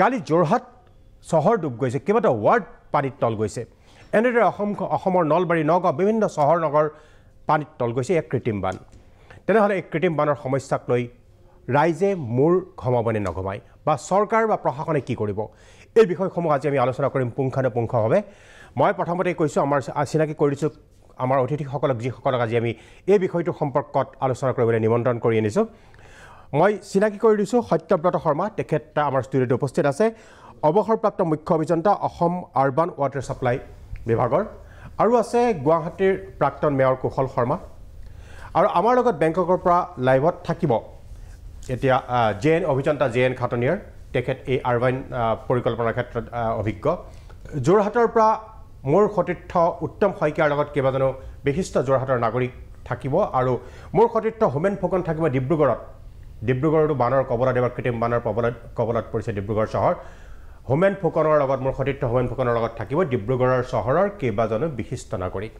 কালি যোৰহাট চহৰ ডুব গৈছে কেইবাটাও ৱাৰ্ড পানীত তল গৈছে এনেদৰে অসম অসমৰ নলবাৰী নগাঁও বিভিন্ন চহৰ নগৰ পানীত তল গৈছে এক কৃত্ৰিম বান তেনেহ'লে এই কৃত্ৰিম বানৰ সমস্যাক লৈ ৰাইজে মূৰ ঘমাবনে নঘমায় বা চৰকাৰ বা প্ৰশাসনে কি কৰিব এই বিষয়সমূহ আজি আমি আলোচনা কৰিম পুংখানুপুংখভাৱে মই প্ৰথমতে কৈছোঁ আমাৰ চিনাকি কৰি দিছোঁ আমাৰ অতিথিসকলক যিসকলক আজি আমি এই বিষয়টো সম্পৰ্কত আলোচনা কৰিবলৈ নিমন্ত্ৰণ কৰি আনিছোঁ মই চিনাকি কৰি দিছোঁ সত্যব্ৰত শৰ্মা তেখেত আমাৰ ষ্টুডিঅ'ত উপস্থিত আছে অৱসৰপ্ৰাপ্ত মুখ্য অভিযন্তা অসম আৰ্বান ৱাটাৰ ছাপ্লাই বিভাগৰ আৰু আছে গুৱাহাটীৰ প্ৰাক্তন মেয়ৰ কুশল শৰ্মা আৰু আমাৰ লগত বেংককৰ পৰা লাইভত থাকিব এতিয়া জে এন অভিযন্তা জে এন খাটনিয়াৰ তেখেত এই আৰ্বান পৰিকল্পনাৰ ক্ষেত্ৰত অভিজ্ঞ যোৰহাটৰ পৰা মোৰ সতীৰ্থ উত্তম শইকীয়াৰ লগত কেইবাজনো বিশিষ্ট যোৰহাটৰ নাগৰিক থাকিব আৰু মোৰ সতীৰ্থ হোমেন ফুকন থাকিব ডিব্ৰুগড়ত ডিব্ৰুগড়তো বানৰ কবলত এবাৰ কৃত্ৰিম বানৰ কবলত কবলত পৰিছে ডিব্ৰুগড় চহৰ হোমেন ফুকনৰ লগত মোৰ সতীৰ্থ হোমেন ফুকনৰ লগত থাকিব ডিব্ৰুগড়ৰ চহৰৰ কেইবাজনো বিশিষ্ট নাগৰিক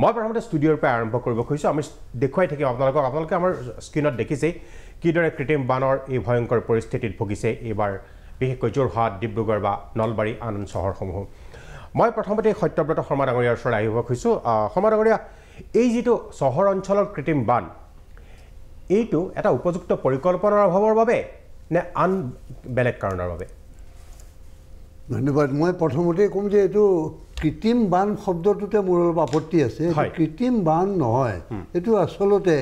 মই প্ৰথমতে ষ্টুডিঅ'ৰ পৰা আৰম্ভ কৰিব খুজিছোঁ আমি দেখুৱাই থাকিম আপোনালোকক আপোনালোকে আমাৰ স্ক্ৰীণত দেখিছেই কিদৰে কৃত্ৰিম বানৰ এই ভয়ংকৰ পৰিস্থিতিত ভুগিছে এইবাৰ বিশেষকৈ যোৰহাট ডিব্ৰুগড় বা নলবাৰী আন চহৰসমূহ মই প্ৰথমতে সত্যব্ৰত শৰ্মা ডাঙৰীয়াৰ ওচৰলৈ আহিব খুজিছোঁ শৰ্মা ডাঙৰীয়া এই যিটো চহৰ অঞ্চলৰ কৃত্ৰিম বান এইটো এটা উপযুক্ত পৰিকল্পনাৰ অভাৱৰ বাবে নে আন বেলেগ কাৰণৰ বাবে ধন্যবাদ মই প্ৰথমতেই ক'ম যে এইটো কৃত্ৰিম বান শব্দটোতে মোৰ অলপ আপত্তি আছে কৃত্ৰিম বান নহয় এইটো আচলতে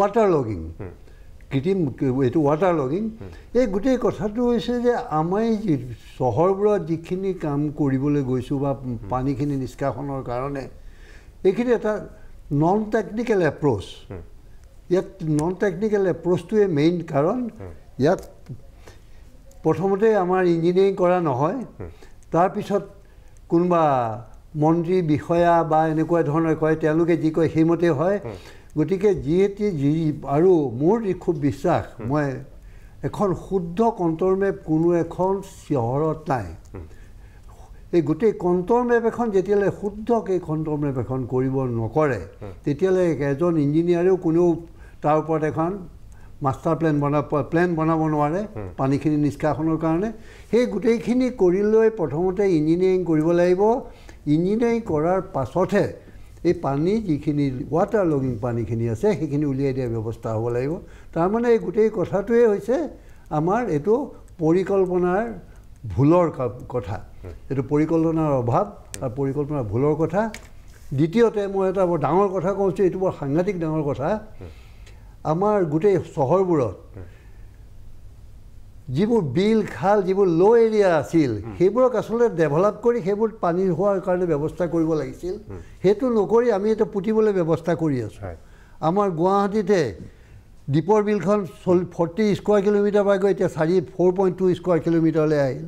ৱাটাৰ লগিং কৃত্ৰিম এইটো ৱাটাৰ লগিং এই গোটেই কথাটো হৈছে যে আমাৰ আমি চহৰবোৰত যিখিনি কাম কৰিবলৈ গৈছোঁ বা পানীখিনি নিষ্কাশনৰ কাৰণে এইখিনি এটা নন টেকনিকেল এপ্ৰ'চ ইয়াত নন টেকনিক্যাল এপ্ৰোচটোৱে মেইন কাৰণ ইয়াত প্ৰথমতে আমাৰ ইঞ্জিনিয়াৰিং কৰা নহয় তাৰ পিছত কোনবা মন্ত্ৰী বিষয়া বা এনেকুৱা ধৰণৰ কয় তেওঁলোকে যি কয় সেইমতে হয় গতিকে যিহেতু যি আৰু মোৰ খুব বিশ্বাস মই এখন শুদ্ধ কণ্টৰমেপ কোনো এখন চহৰত নাই এই গোটেই কণ্টৰমেপ এখন যেতিয়ালৈ শুদ্ধকৈ কণ্টৰমেপ এখন কৰিব নকৰে তেতিয়ালৈ এজন ইঞ্জিনিয়াৰেও কোনেও তাৰ ওপৰত এখন মাষ্টাৰ প্লেন বনাব প্লেন বনাব নোৱাৰে পানীখিনি নিষ্কাশনৰ কাৰণে সেই গোটেইখিনি কৰি লৈ প্ৰথমতে ইঞ্জিনিয়াৰিং কৰিব লাগিব ইঞ্জিনিয়াৰিং কৰাৰ পাছতহে এই পানী যিখিনি ৱাটাৰ লগিং পানীখিনি আছে সেইখিনি উলিয়াই দিয়াৰ ব্যৱস্থা হ'ব লাগিব তাৰমানে এই গোটেই কথাটোৱে হৈছে আমাৰ এইটো পৰিকল্পনাৰ ভুলৰ কথা এইটো পৰিকল্পনাৰ অভাৱ আৰু পৰিকল্পনাৰ ভুলৰ কথা দ্বিতীয়তে মই এটা বৰ ডাঙৰ কথা কৈছোঁ এইটো বৰ সাংঘাতিক ডাঙৰ কথা আমাৰ গোটেই চহৰবোৰত যিবোৰ বিল খাল যিবোৰ ল' এৰিয়া আছিল সেইবোৰক আচলতে ডেভেলপ কৰি সেইবোৰ পানী হোৱাৰ কাৰণে ব্যৱস্থা কৰিব লাগিছিল সেইটো নকৰি আমি এতিয়া পুতিবলৈ ব্যৱস্থা কৰি আছোঁ আমাৰ গুৱাহাটীতে দ্বীপৰ বিলখন চল্লি ফৰ্টি স্কুৱাৰ কিলোমিটাৰ পৰা গৈ এতিয়া চাৰি ফ'ৰ পইণ্ট টু স্কুৱাৰ কিলোমিটাৰলৈ আহিল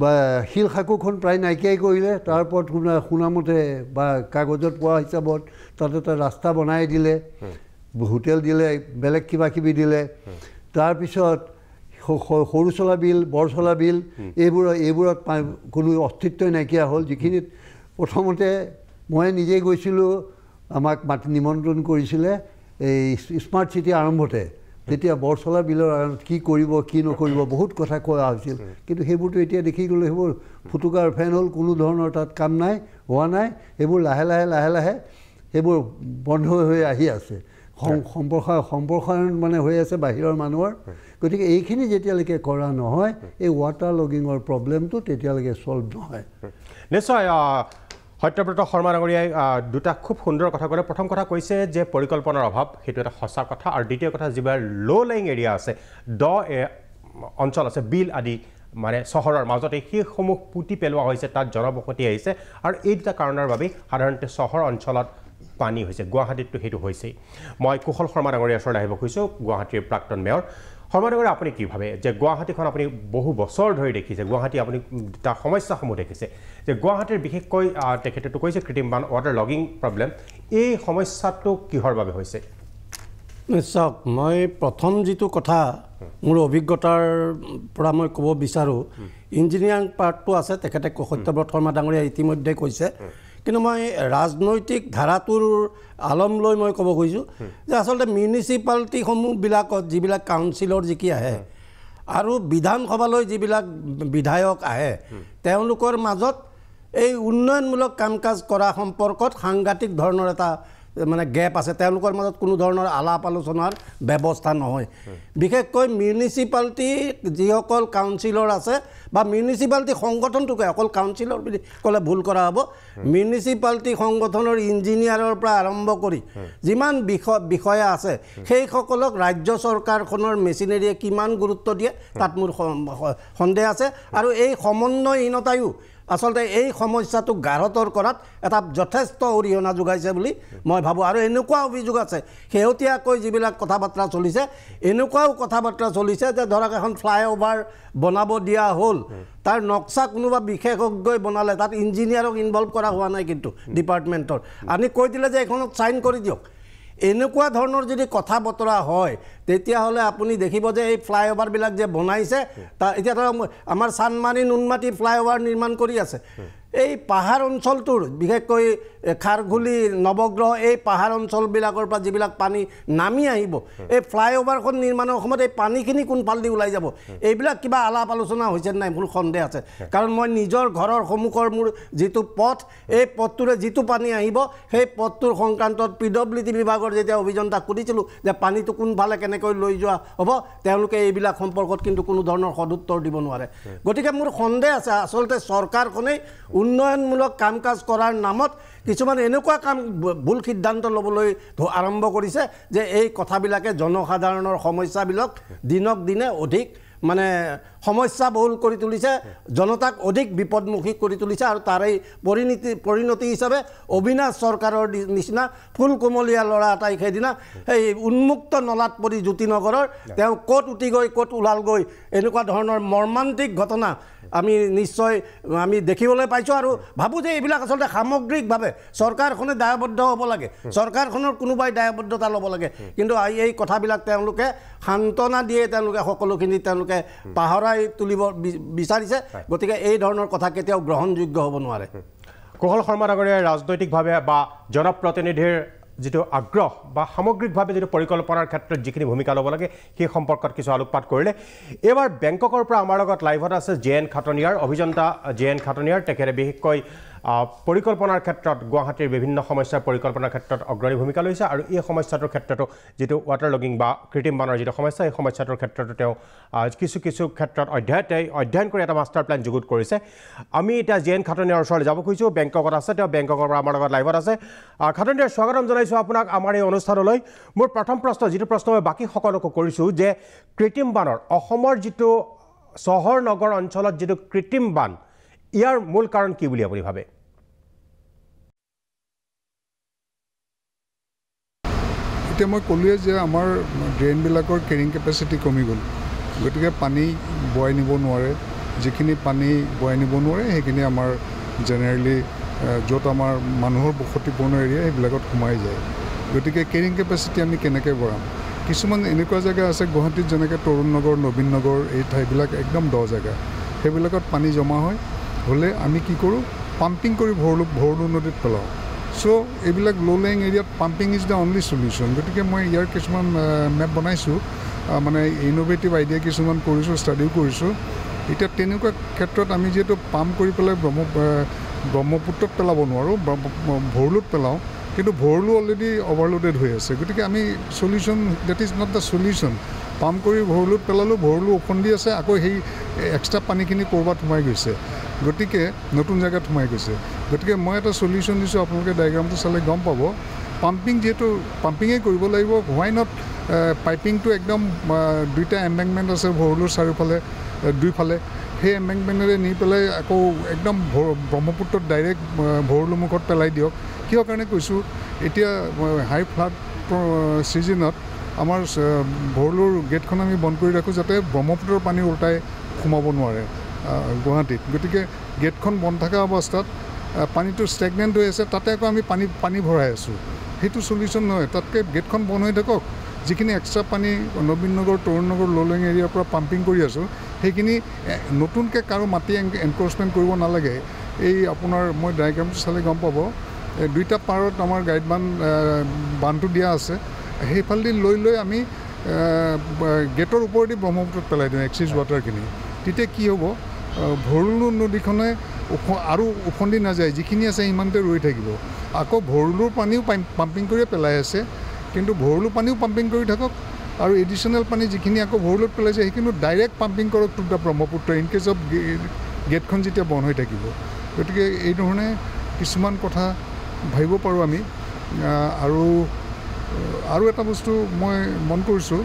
বা শিল শিলশাকুখন প্ৰায় নাইকিয়াই কৰিলে তাৰ ওপৰত শুনামতে বা কাগজত পোৱা হিচাপত তাত এটা ৰাস্তা বনাই দিলে হোটেল দিলে বেলেগ কিবাকিবি দিলে তাৰপিছত সৰুচলা বিল বৰচলা বিল এইবোৰ এইবোৰত কোনো অস্তিত্বই নাইকিয়া হ'ল যিখিনিত প্ৰথমতে মই নিজে গৈছিলোঁ আমাক মাতি নিমন্ত্ৰণ কৰিছিলে এই স্মাৰ্ট চিটি আৰম্ভতে তেতিয়া বৰচলা বিলৰ কি কৰিব কি নকৰিব বহুত কথা কোৱা হৈছিল কিন্তু সেইবোৰতো এতিয়া দেখি গ'লোঁ সেইবোৰ ফুটুকাৰ ফেন হ'ল কোনো ধৰণৰ তাত কাম নাই হোৱা নাই সেইবোৰ লাহে লাহে লাহে লাহে সেইবোৰ বন্ধ হৈ আহি আছে সম্প্ৰসাৰ সম্প্ৰসাৰণ মানে হৈ আছে বাহিৰৰ মানুহৰ গতিকে এইখিনি যেতিয়ালৈকে কৰা নহয় এই ৱাটাৰ লগিঙৰ প্ৰব্লেমটো তেতিয়ালৈকে চল্ভ নহয় নিশ্চয় সত্যব্ৰত শৰ্মা ডাঙৰীয়াই দুটা খুব সুন্দৰ কথা ক'লে প্ৰথম কথা কৈছে যে পৰিকল্পনাৰ অভাৱ সেইটো এটা সঁচা কথা আৰু দ্বিতীয় কথা যিবিলাক ল' লেং এৰিয়া আছে দ অঞ্চল আছে বিল আদি মানে চহৰৰ মাজতে সেইসমূহ পুতি পেলোৱা হৈছে তাত জনবসতি আহিছে আৰু এই দুটা কাৰণৰ বাবেই সাধাৰণতে চহৰ অঞ্চলত পানী হৈছে গুৱাহাটীততো সেইটো হৈছেই মই কুশল শৰ্মা ডাঙৰীয়া ওচৰলৈ আহিব খুজিছোঁ গুৱাহাটীৰ প্ৰাক্তন মেয়ৰ শৰ্মা ডাঙৰীয়া আপুনি কি ভাবে যে গুৱাহাটীখন আপুনি বহু বছৰ ধৰি দেখিছে গুৱাহাটী আপুনি তাৰ সমস্যাসমূহ দেখিছে যে গুৱাহাটীৰ বিশেষকৈ তেখেতেতো কৈছে কৃত্ৰিম বান ৱাটাৰ লগিং প্ৰব্লেম এই সমস্যাটো কিহৰ বাবে হৈছে চাওক মই প্ৰথম যিটো কথা মোৰ অভিজ্ঞতাৰ পৰা মই ক'ব বিচাৰোঁ ইঞ্জিনিয়াৰিং পাৰ্টটো আছে তেখেতে সত্যব্ৰত শৰ্মা ডাঙৰীয়াই ইতিমধ্যে কৈছে কিন্তু মই ৰাজনৈতিক ধাৰাটোৰ আলম লৈ মই ক'ব খুজিছোঁ যে আচলতে মিউনিচিপালিটিসমূহবিলাকত যিবিলাক কাউঞ্চিলৰ যি কি আহে আৰু বিধানসভালৈ যিবিলাক বিধায়ক আহে তেওঁলোকৰ মাজত এই উন্নয়নমূলক কাম কাজ কৰা সম্পৰ্কত সাংঘাতিক ধৰণৰ এটা মানে গেপ আছে তেওঁলোকৰ মাজত কোনো ধৰণৰ আলাপ আলোচনাৰ ব্যৱস্থা নহয় বিশেষকৈ মিউনিচিপালিটি যিসকল কাউন্সিলৰ আছে বা মিউনিচিপালিটি সংগঠনটোকে অকল কাউন্সিলৰ বুলি ক'লে ভুল কৰা হ'ব মিউনিচিপালিটি সংগঠনৰ ইঞ্জিনিয়াৰৰ পৰা আৰম্ভ কৰি যিমান বিষয়া আছে সেইসকলক ৰাজ্য চৰকাৰখনৰ মেচিনেৰীয়ে কিমান গুৰুত্ব দিয়ে তাত মোৰ সন্দেহ আছে আৰু এই সমন্বয়হীনতায়ো আচলতে এই সমস্যাটো গাঢ়তৰ কৰাত এটা যথেষ্ট অৰিহণা যোগাইছে বুলি মই ভাবোঁ আৰু এনেকুৱা অভিযোগ আছে শেহতীয়াকৈ যিবিলাক কথা বতৰা চলিছে এনেকুৱাও কথা বতৰা চলিছে যে ধৰক এখন ফ্লাইঅভাৰ বনাব দিয়া হ'ল তাৰ নক্সা কোনোবা বিশেষজ্ঞই বনালে তাত ইঞ্জিনিয়াৰক ইনভল্ভ কৰা হোৱা নাই কিন্তু ডিপাৰ্টমেণ্টৰ আনি কৈ দিলে যে এইখনত ছাইন কৰি দিয়ক এনেকুৱা ধৰণৰ যদি কথা বতৰা হয় তেতিয়াহ'লে আপুনি দেখিব যে এই ফ্লাইঅভাৰবিলাক যে বনাইছে তাৰ এতিয়া ধৰক আমাৰ চানমাৰি নুনমাটি ফ্লাইঅভাৰ নিৰ্মাণ কৰি আছে এই পাহাৰ অঞ্চলটোৰ বিশেষকৈ খাৰঘুলি নৱগ্ৰহ এই পাহাৰ অঞ্চলবিলাকৰ পৰা যিবিলাক পানী নামি আহিব এই ফ্লাইঅভাৰখন নিৰ্মাণৰ সময়ত এই পানীখিনি কোনফালেদি ওলাই যাব এইবিলাক কিবা আলাপ আলোচনা হৈছে নাই মোৰ সন্দেহ আছে কাৰণ মই নিজৰ ঘৰৰ সন্মুখৰ মোৰ যিটো পথ এই পথটোৰে যিটো পানী আহিব সেই পথটোৰ সংক্ৰান্তত পি ডব্লিউ ডি বিভাগৰ যেতিয়া অভিযন্তাক সুধিছিলোঁ যে পানীটো কোনফালে কেনেকৈ লৈ যোৱা হ'ব তেওঁলোকে এইবিলাক সম্পৰ্কত কিন্তু কোনো ধৰণৰ সদুত্তৰ দিব নোৱাৰে গতিকে মোৰ সন্দেহ আছে আচলতে চৰকাৰখনেই উন্নয়নমূলক কাম কাজ কৰাৰ নামত কিছুমান এনেকুৱা কাম ভুল সিদ্ধান্ত ল'বলৈ আৰম্ভ কৰিছে যে এই কথাবিলাকে জনসাধাৰণৰ সমস্যাবিলাক দিনক দিনে অধিক মানে সমস্যা বহুল কৰি তুলিছে জনতাক অধিক বিপদমুখী কৰি তুলিছে আৰু তাৰে পৰিণতি পৰিণতি হিচাপে অবিনাশ চৰকাৰৰ নিচিনা ফুল কোমলীয়া ল'ৰা এটাই সেইদিনা সেই উন্মুক্ত নলাত পৰি জ্যোতি নগৰৰ তেওঁ ক'ত উটি গৈ ক'ত ওলালগৈ এনেকুৱা ধৰণৰ মৰ্মান্তিক ঘটনা আমি নিশ্চয় আমি দেখিবলৈ পাইছোঁ আৰু ভাবোঁ যে এইবিলাক আচলতে সামগ্ৰিকভাৱে চৰকাৰখনে দায়বদ্ধ হ'ব লাগে চৰকাৰখনৰ কোনোবাই দায়বদ্ধতা ল'ব লাগে কিন্তু এই কথাবিলাক তেওঁলোকে সান্তনা দিয়ে তেওঁলোকে সকলোখিনি তেওঁলোকে পাহৰাই তুলিব বিচাৰিছে গতিকে এই ধৰণৰ কথা কেতিয়াও গ্ৰহণযোগ্য হ'ব নোৱাৰে কুশল শৰ্মা ডাঙৰীয়াই ৰাজনৈতিকভাৱে বা জনপ্ৰতিনিধিৰ যিটো আগ্ৰহ বা সামগ্ৰিকভাৱে যিটো পৰিকল্পনাৰ ক্ষেত্ৰত যিখিনি ভূমিকা ল'ব লাগে সেই সম্পৰ্কত কিছু আলোকপাত কৰিলে এইবাৰ বেংককৰ পৰা আমাৰ লগত লাইভত আছে জে এন খাটনিয়াৰ অভিযন্তা জে এন খাটনিয়াৰ তেখেতে বিশেষকৈ পৰিকল্পনাৰ ক্ষেত্ৰত গুৱাহাটীৰ বিভিন্ন সমস্যাৰ পৰিকল্পনাৰ ক্ষেত্ৰত অগ্ৰণী ভূমিকা লৈছে আৰু এই সমস্যাটোৰ ক্ষেত্ৰতো যিটো ৱাটাৰ লগিং বা কৃত্ৰিম বানৰ যিটো সমস্যা এই সমস্যাটোৰ ক্ষেত্ৰতো তেওঁ কিছু কিছু ক্ষেত্ৰত অধ্যায় তেওঁ অধ্যয়ন কৰি এটা মাষ্টাৰ প্লেন যুগুত কৰিছে আমি এতিয়া জে এন খাটনিয়াৰ ওচৰলৈ যাব খুজিছোঁ বেংককত আছে তেওঁ বেংককৰ পৰা আমাৰ লগত লাইভত আছে খাটনিয়াৰ স্বাগতম জনাইছোঁ আপোনাক আমাৰ এই অনুষ্ঠানলৈ মোৰ প্ৰথম প্ৰশ্ন যিটো প্ৰশ্ন মই বাকী সকলোকো কৰিছোঁ যে কৃত্ৰিম বানৰ অসমৰ যিটো চহৰ নগৰ অঞ্চলত যিটো কৃত্ৰিম বান ইয়াৰ মূল কাৰণ কি বুলি আপুনি ভাবে এতিয়া মই ক'লোৱেই যে আমাৰ ড্ৰেইনবিলাকৰ কেৰিং কেপাচিটি কমি গ'ল গতিকে পানী বোৱাই নিব নোৱাৰে যিখিনি পানী বোৱাই নিব নোৱাৰে সেইখিনি আমাৰ জেনেৰেলি য'ত আমাৰ মানুহৰ বসতিপূৰ্ণ এৰিয়া সেইবিলাকত সোমাই যায় গতিকে কেৰিং কেপাচিটি আমি কেনেকৈ বঢ়াম কিছুমান এনেকুৱা জেগা আছে গুৱাহাটীত যেনেকৈ তৰুণ নগৰ নবীন নগৰ এই ঠাইবিলাক একদম দ জেগা সেইবিলাকত পানী জমা হয় হ'লে আমি কি কৰোঁ পাম্পিং কৰি ভৰলু ভৰলু নদীত পেলাওঁ চ' এইবিলাক ল' লেং এৰিয়াত pumping is the only solution গতিকে মই ইয়াৰ কিছুমান মেপ বনাইছোঁ মানে ইন'ভেটিভ আইডিয়া কিছুমান কৰিছোঁ ষ্টাডিও কৰিছোঁ এতিয়া তেনেকুৱা ক্ষেত্ৰত আমি যিহেতু পাম্প কৰি পেলাই ব্ৰহ্ম ব্ৰহ্মপুত্ৰত পেলাব নোৱাৰোঁ ভৰলুত পেলাওঁ কিন্তু ভৰলু অলৰেডি অভাৰলোডেড হৈ আছে গতিকে আমি solution that is not the solution pump কৰি ভৰলুত পেলালোঁ ভৰলু ওখন্দি আছে আকৌ সেই এক্সট্ৰা পানীখিনি ক'ৰবাত সোমাই গৈছে গতিকে নতুন জেগাত সোমাই গৈছে গতিকে মই এটা চলিউশ্যন দিছোঁ আপোনালোকে ডায়েগ্ৰামটো চালে গম পাব পাম্পিং যিহেতু পাম্পিঙেই কৰিব লাগিব হোৱাই নট পাইপিংটো একদম দুইটা এম্বেংমেণ্ট আছে ভৰলুৰ চাৰিওফালে দুইফালে সেই এম্বেংমেণ্টেৰে নি পেলাই আকৌ একদম ব্ৰহ্মপুত্ৰত ডাইৰেক্ট মুখত পেলাই দিয়ক কিহৰ কাৰণে কৈছোঁ এতিয়া হাই ফ্লাড ছিজনত আমাৰ ভৰলুৰ গেটখন আমি বন্ধ কৰি ৰাখোঁ যাতে ব্ৰহ্মপুত্ৰৰ পানী ওলটাই সোমাব নোৱাৰে গুৱাহাটীত গতিকে গেটখন বন্ধ থকা অৱস্থাত পানীটো ষ্টেগনেণ্ট হৈ আছে তাতে আকৌ আমি পানী পানী ভৰাই আছোঁ সেইটো চলিউশ্যন নহয় তাতকৈ গেটখন বন্ধ হৈ থাকক যিখিনি এক্সট্ৰা পানী নবীন নগৰ তৰুণ নগৰ ললিং এৰিয়াৰ পৰা পাম্পিং কৰি আছোঁ সেইখিনি নতুনকৈ কাৰো মাটি এনক্ৰচমেণ্ট কৰিব নালাগে এই আপোনাৰ মই ডায়েগ্ৰামটো চালে গম পাব দুইটা পাৰত আমাৰ গাইড বান বান্ধটো দিয়া আছে সেইফালেদি লৈ লৈ আমি গেটৰ ওপৰেদি ব্ৰহ্মপুত্ৰত পেলাই দিওঁ এক্সিছ ৱাটাৰখিনি তেতিয়া কি হ'ব ভৰলু নদীখনে ওখ আৰু ওখন্দি নাযায় যিখিনি আছে সিমানতে ৰৈ থাকিব আকৌ ভৰলুৰ পানীও পাম পাম্পিং কৰিয়ে পেলাই আছে কিন্তু ভৰলু পানীও পাম্পিং কৰি থাকক আৰু এডিশ্যনেল পানী যিখিনি আকৌ ভৰলুত পেলাইছে সেইখিনিও ডাইৰেক্ট পাম্পিং কৰক to the Brahmaputra in case of গেটখন যেতিয়া বন্ধ হৈ থাকিব গতিকে এইধৰণে কিছুমান কথা ভাবিব পাৰোঁ আমি আৰু আৰু এটা বস্তু মই মন কৰিছোঁ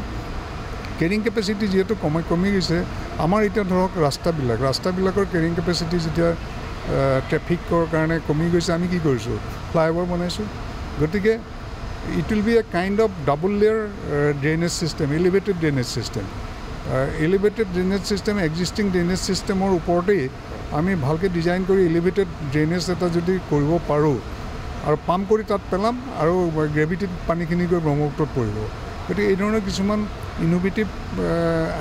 কেৰিং কেপাচিটি যিহেতু কমাই কমি গৈছে আমাৰ এতিয়া ধৰক ৰাস্তাবিলাক ৰাস্তাবিলাকৰ কেৰিং কেপাচিটি যেতিয়া ট্ৰেফিকৰ কাৰণে কমি গৈছে আমি কি কৰিছোঁ ফ্লাইঅভাৰ বনাইছোঁ গতিকে it will be a kind of double layer drainage system elevated drainage system elevated drainage system existing drainage ছিষ্টেমৰ ওপৰতেই আমি ভালকৈ ডিজাইন কৰি এলিভেটেড ড্ৰেইনেজ এটা যদি কৰিব পাৰোঁ আৰু পাম্প কৰি তাত পেলাম আৰু গ্ৰেভিটিত পানীখিনি গৈ ব্ৰহ্মপুত্ৰত পৰিব গতিকে এই ধৰণৰ কিছুমান ইনোভেটিভ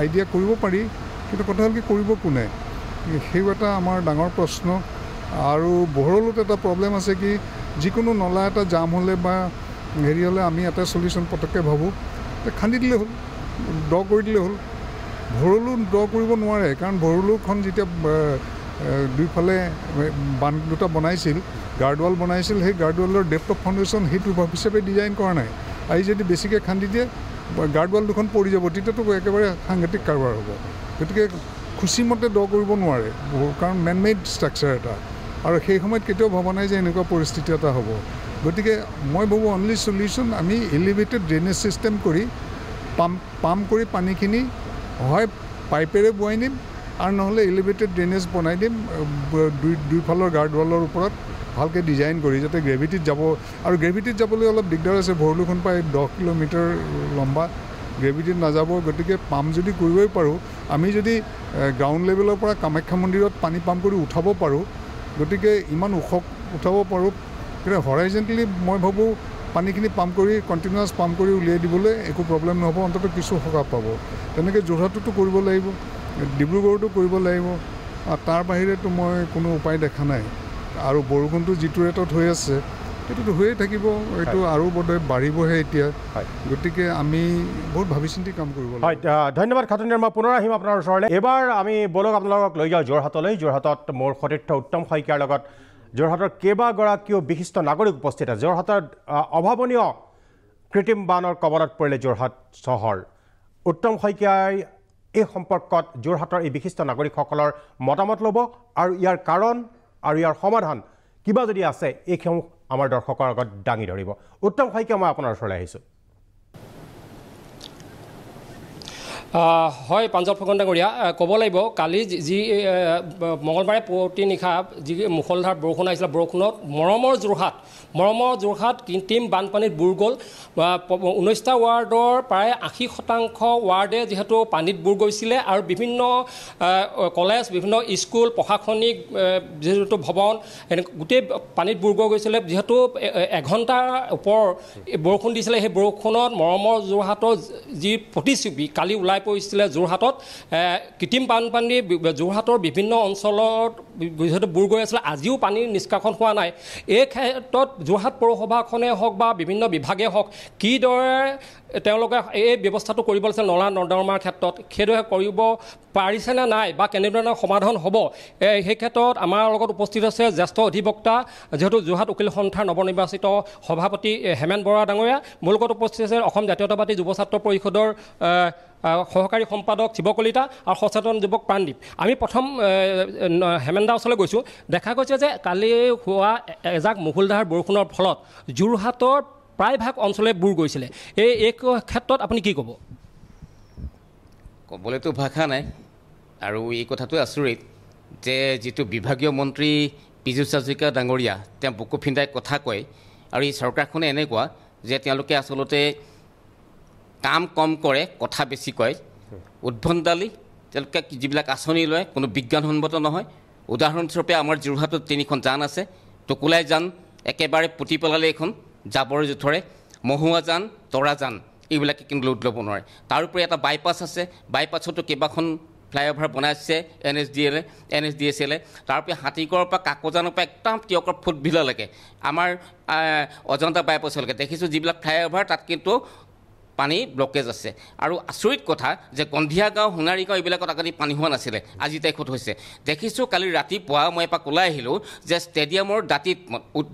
আইডিয়া কৰিব পাৰি কিন্তু কথা হ'ল কি কৰিব কোনে সেই এটা আমাৰ ডাঙৰ প্ৰশ্ন আৰু বহৰলত এটা প্ৰব্লেম আছে কি যিকোনো নলা এটা জাম হ'লে বা হেৰি হ'লে আমি এটা চলিউশ্যন পটককৈ ভাবোঁ খান্দি দিলে হ'ল ড্ৰ কৰি দিলে হ'ল ভৰলু ড্ৰ কৰিব নোৱাৰে কাৰণ ভৰলুখন যেতিয়া দুইফালে বান দুটা বনাইছিল গাৰ্ডৱাল বনাইছিল সেই গাৰ্ডৱালৰ ডেপ্থ অফ ফাউণ্ডেশ্যন সেইটো হিচাপে ডিজাইন কৰা নাই আজি যদি বেছিকৈ খান্দি দিয়ে গাৰ্ডৱাল দুখন পৰি যাব তেতিয়াতো একেবাৰে সাংঘাতিক কাৰবাৰ হ'ব গতিকে খুচিমতে দ কৰিব নোৱাৰে কাৰণ মেন ষ্ট্ৰাকচাৰ এটা আৰু সেই সময়ত কেতিয়াও ভবা নাই যে এনেকুৱা পৰিস্থিতি এটা হ'ব গতিকে মই ভাবোঁ অনলি চলিউশ্যন আমি এলিভেটেড ড্ৰেইনেজ ছিষ্টেম কৰি পাম্প পাম্প কৰি পানীখিনি হয় পাইপেৰে বোৱাই নিম আৰু নহ'লে এলিভেটেড ড্ৰেইনেজ বনাই দিম দুই দুইফালৰ গাৰ্ড ৱালৰ ওপৰত ভালকৈ ডিজাইন কৰি যাতে গ্ৰেভিটিত যাব আৰু গ্ৰেভিটিত যাবলৈ অলপ দিগদাৰ আছে ভৰলুখন প্ৰায় দহ কিলোমিটাৰ লম্বা গ্ৰেভিটি নাযাব গতিকে পাম্প যদি কৰিবই পাৰোঁ আমি যদি গ্ৰাউণ্ড লেভেলৰ পৰা কামাখ্যা মন্দিৰত পানী পাম্প কৰি উঠাব পাৰোঁ গতিকে ইমান ওখ উঠাব পাৰোঁ কিন্তু হৰাইজেণ্টেলি মই ভাবোঁ পানীখিনি পাম্প কৰি কণ্টিনিউৱাছ পাম্প কৰি উলিয়াই দিবলৈ একো প্ৰব্লেম নহ'ব অন্ততঃ কিছু সকাহ পাব তেনেকৈ যোৰহাটতো কৰিব লাগিব ডিব্ৰুগড়তো কৰিব লাগিব তাৰ বাহিৰেতো মই কোনো উপায় দেখা নাই আৰু বৰষুণটো যিটো ৰেটত হৈ আছে সেইটোতো হৈয়ে থাকিব এইটো আৰু বোধহয় বাঢ়িবহে এতিয়া গতিকে আমি বহুত ভাবি চিন্তি কাম কৰিব ধন্যবাদ খাটনি মই পুনৰ আহিম আপোনাৰ ওচৰলৈ এইবাৰ আমি বলক আপোনালোকক লৈ যাওঁ যোৰহাটলৈ যোৰহাটত মোৰ সতীৰ্থ উত্তম শইকীয়াৰ লগত যোৰহাটৰ কেইবাগৰাকীও বিশিষ্ট নাগৰিক উপস্থিত আছে যোৰহাটত অভাৱনীয় কৃত্ৰিম বানৰ কবলত পৰিলে যোৰহাট চহৰ উত্তম শইকীয়াই এই সম্পৰ্কত যোৰহাটৰ এই বিশিষ্ট নাগৰিকসকলৰ মতামত ল'ব আৰু ইয়াৰ কাৰণ আৰু ইয়াৰ সমাধান কিবা যদি আছে এইসমূহ আমাৰ দৰ্শকৰ আগত দাঙি ধৰিব উত্তম শইকীয়া মই আপোনাৰ ওচৰলৈ আহিছোঁ হয় পাঞ্জল ফুকন ডাঙৰীয়া ক'ব লাগিব কালি যি মঙলবাৰে প্ৰতি নিশা যি মুখলধাৰ বৰষুণ আহিছিলে বৰষুণত মৰমৰ যোৰহাট মৰমৰ যোৰহাট কৃত্ৰিম বানপানীত বুৰ গ'ল ঊনৈছটা ৱাৰ্ডৰ প্ৰায় আশী শতাংশ ৱাৰ্ডে যিহেতু পানীত বুৰ গৈছিলে আৰু বিভিন্ন কলেজ বিভিন্ন স্কুল প্ৰশাসনিক যিহেতু ভৱন এনে গোটেই পানীত বুৰ গৈ গৈছিলে যিহেতু এঘণ্টাৰ ওপৰ বৰষুণ দিছিলে সেই বৰষুণত মৰমৰ যোৰহাটৰ যি প্ৰতিচ্ছবি কালি ওলাই সোমাই পৰিছিলে যোৰহাটত কৃত্ৰিম বানপানী যোৰহাটৰ বিভিন্ন অঞ্চলত যিহেতু বুৰ গৈ আছিলে আজিও পানীৰ নিষ্কাশন হোৱা নাই এই ক্ষেত্ৰত যোৰহাট পৌৰসভাখনেই হওক বা বিভিন্ন বিভাগেই হওক কিদৰে তেওঁলোকে এই ব্যৱস্থাটো কৰিব লৈছে নলা নৰ্দমাৰ ক্ষেত্ৰত সেইদৰে কৰিব পাৰিছেনে নাই বা কেনেধৰণৰ সমাধান হ'ব সেই ক্ষেত্ৰত আমাৰ লগত উপস্থিত আছে জ্যেষ্ঠ অধিবক্তা যিহেতু যোৰহাট উকিল সন্থাৰ নৱ নিৰ্বাচিত সভাপতি হেমেন বৰা ডাঙৰীয়া মোৰ লগত উপস্থিত আছে অসম জাতীয়তাবাদী যুৱ ছাত্ৰ পৰিষদৰ সহকাৰী সম্পাদক শিৱকলিতা আৰু সচেতন যুৱক প্ৰাণদীপ আমি প্ৰথম হেমেন্দাৰ ওচৰলৈ গৈছোঁ দেখা গৈছে যে কালি হোৱা এজাক মহুলধাৰ বৰষুণৰ ফলত যোৰহাটৰ প্ৰায়ভাগ অঞ্চলে বুৰ গৈছিলে এই এই ক্ষেত্ৰত আপুনি কি ক'ব ক'বলৈতো ভাষা নাই আৰু এই কথাটো আচৰিত যে যিটো বিভাগীয় মন্ত্ৰী পীযুষ হাজৰিকা ডাঙৰীয়া তেওঁ বুকু ফিন্দাই কথা কয় আৰু এই চৰকাৰখনে এনেকুৱা যে তেওঁলোকে আচলতে কাম কম কৰে কথা বেছি কয় উদ্ভণ্ডালী তেওঁলোকে যিবিলাক আঁচনি লয় কোনো বিজ্ঞানসন্মত নহয় উদাহৰণস্বৰূপে আমাৰ যোৰহাটত তিনিখন যান আছে টকুলাই যান একেবাৰে পুতি পেলালে এইখন জাবৰ জোঁথৰে মহুৱা যান তৰা যান এইবিলাকে কিন্তু লোড ল'ব নোৱাৰে তাৰোপৰি এটা বাইপাছ আছে বাইপাছতো কেইবাখন ফ্লাইঅভাৰ বনাইছে এন এছ ডি এলে এন এছ ডি এছ এলে তাৰ উপৰি হাতীগড়ৰ পৰা কাকজানৰ পৰা একদম তিয়কৰ ফুটভিলালৈকে আমাৰ অজন্তা বাইপাছলৈকে দেখিছোঁ যিবিলাক ফ্লাইঅভাৰ তাত কিন্তু পানী ব্লকেজ আছে আৰু আচৰিত কথা যে গন্ধিয়া গাঁও সোণাৰী গাঁও এইবিলাকত আগতে পানী হোৱা নাছিলে আজি তাৰিখত হৈছে দেখিছোঁ কালি ৰাতিপুৱা মই এপাক ওলাই আহিলোঁ যে ষ্টেডিয়ামৰ দাঁতিত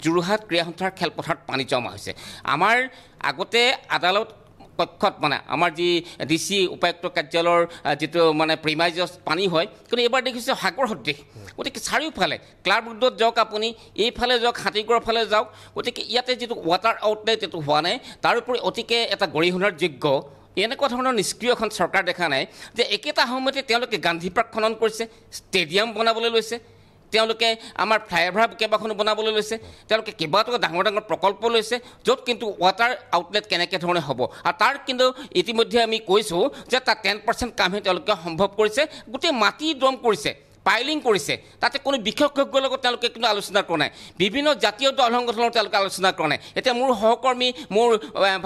যোৰহাট ক্ৰীড়া সন্থাৰ খেলপথাৰত পানী জমা হৈছে আমাৰ আগতে আদালত পক্ষত মানে আমাৰ যি ডি চি উপায়ুক্ত কাৰ্যালয়ৰ যিটো মানে প্ৰিমাইজৰ পানী হয় কিন্তু এইবাৰ দেখিছোঁ সাগৰ সদৃশ গতিকে চাৰিওফালে ক্লাব ৰোডত যাওক আপুনি এইফালে যাওক হাতীগড়ৰ ফালে যাওক গতিকে ইয়াতে যিটো ৱাটাৰ আউটলেট এইটো হোৱা নাই তাৰোপৰি অতিকে এটা গৰিহণাৰ যোগ্য এনেকুৱা ধৰণৰ নিষ্ক্ৰিয় এখন চৰকাৰ দেখা নাই যে একেটা সময়তে তেওঁলোকে গান্ধী পাৰ্ক খনন কৰিছে ষ্টেডিয়াম বনাবলৈ লৈছে তেওঁলোকে আমাৰ ফ্লাইঅভাৰ কেইবাখনো বনাবলৈ লৈছে তেওঁলোকে কেইবাটাও ডাঙৰ ডাঙৰ প্ৰকল্প লৈছে য'ত কিন্তু ৱাটাৰ আউটলেট কেনেকৈ ধৰণে হ'ব আৰু তাৰ কিন্তু ইতিমধ্যে আমি কৈছোঁ যে তাত টেন পাৰ্চেণ্ট কামহে তেওঁলোকে সম্ভৱ কৰিছে গোটেই মাটি দম কৰিছে পাইলিং কৰিছে তাতে কোনো বিশেষজ্ঞৰ লগত তেওঁলোকে কিন্তু আলোচনা কৰা নাই বিভিন্ন জাতীয় দল সংগঠনৰ তেওঁলোকে আলোচনা কৰা নাই এতিয়া মোৰ সহকৰ্মী মোৰ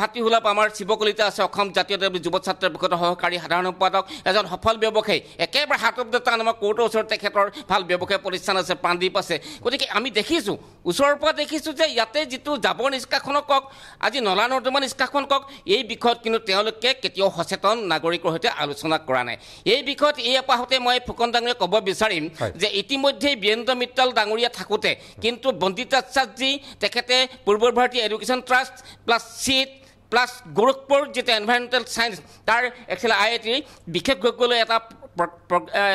ভাতৃসুলভ আমাৰ শিৱকলিতা আছে অসম জাতীয় দল যুৱ ছাত্ৰ পৰিষদৰ সহকাৰী সাধাৰণ সম্পাদক এজন সফল ব্যৱসায়ী একেবাৰে হাত অফ আমাৰ কোৰ্টৰ ওচৰত তেখেতৰ ভাল ব্যৱসায় প্ৰতিষ্ঠান আছে প্ৰাণদ্বীপ আছে গতিকে আমি দেখিছোঁ ওচৰৰ পৰা দেখিছোঁ যে ইয়াতে যিটো জাবৰ নিষ্কাশনক কওক আজি নলা নৰ্দমা নিষ্কাশন কওক এই বিষয়ত কিন্তু তেওঁলোকে কেতিয়াও সচেতন নাগৰিকৰ সৈতে আলোচনা কৰা নাই এই বিষয়ত এই এপাহতে মই ফুকন ডাঙৰীয়ে ক'ব বিচাৰোঁ বিচাৰিম যে ইতিমধ্যেই বীৰেন্দ্ৰ মিট্টল ডাঙৰীয়া থাকোতে কিন্তু বন্দিতাচাৰ্যী তেখেতে পূৰ্বৰ ভাৰতীয় education trust plus seat plus Gorakhpur যিটো এনভাইৰমেণ্টেল ছায়েঞ্চ তাৰ এক্সুৱেলি আই আই টিৰ বিশেষজ্ঞলৈ এটা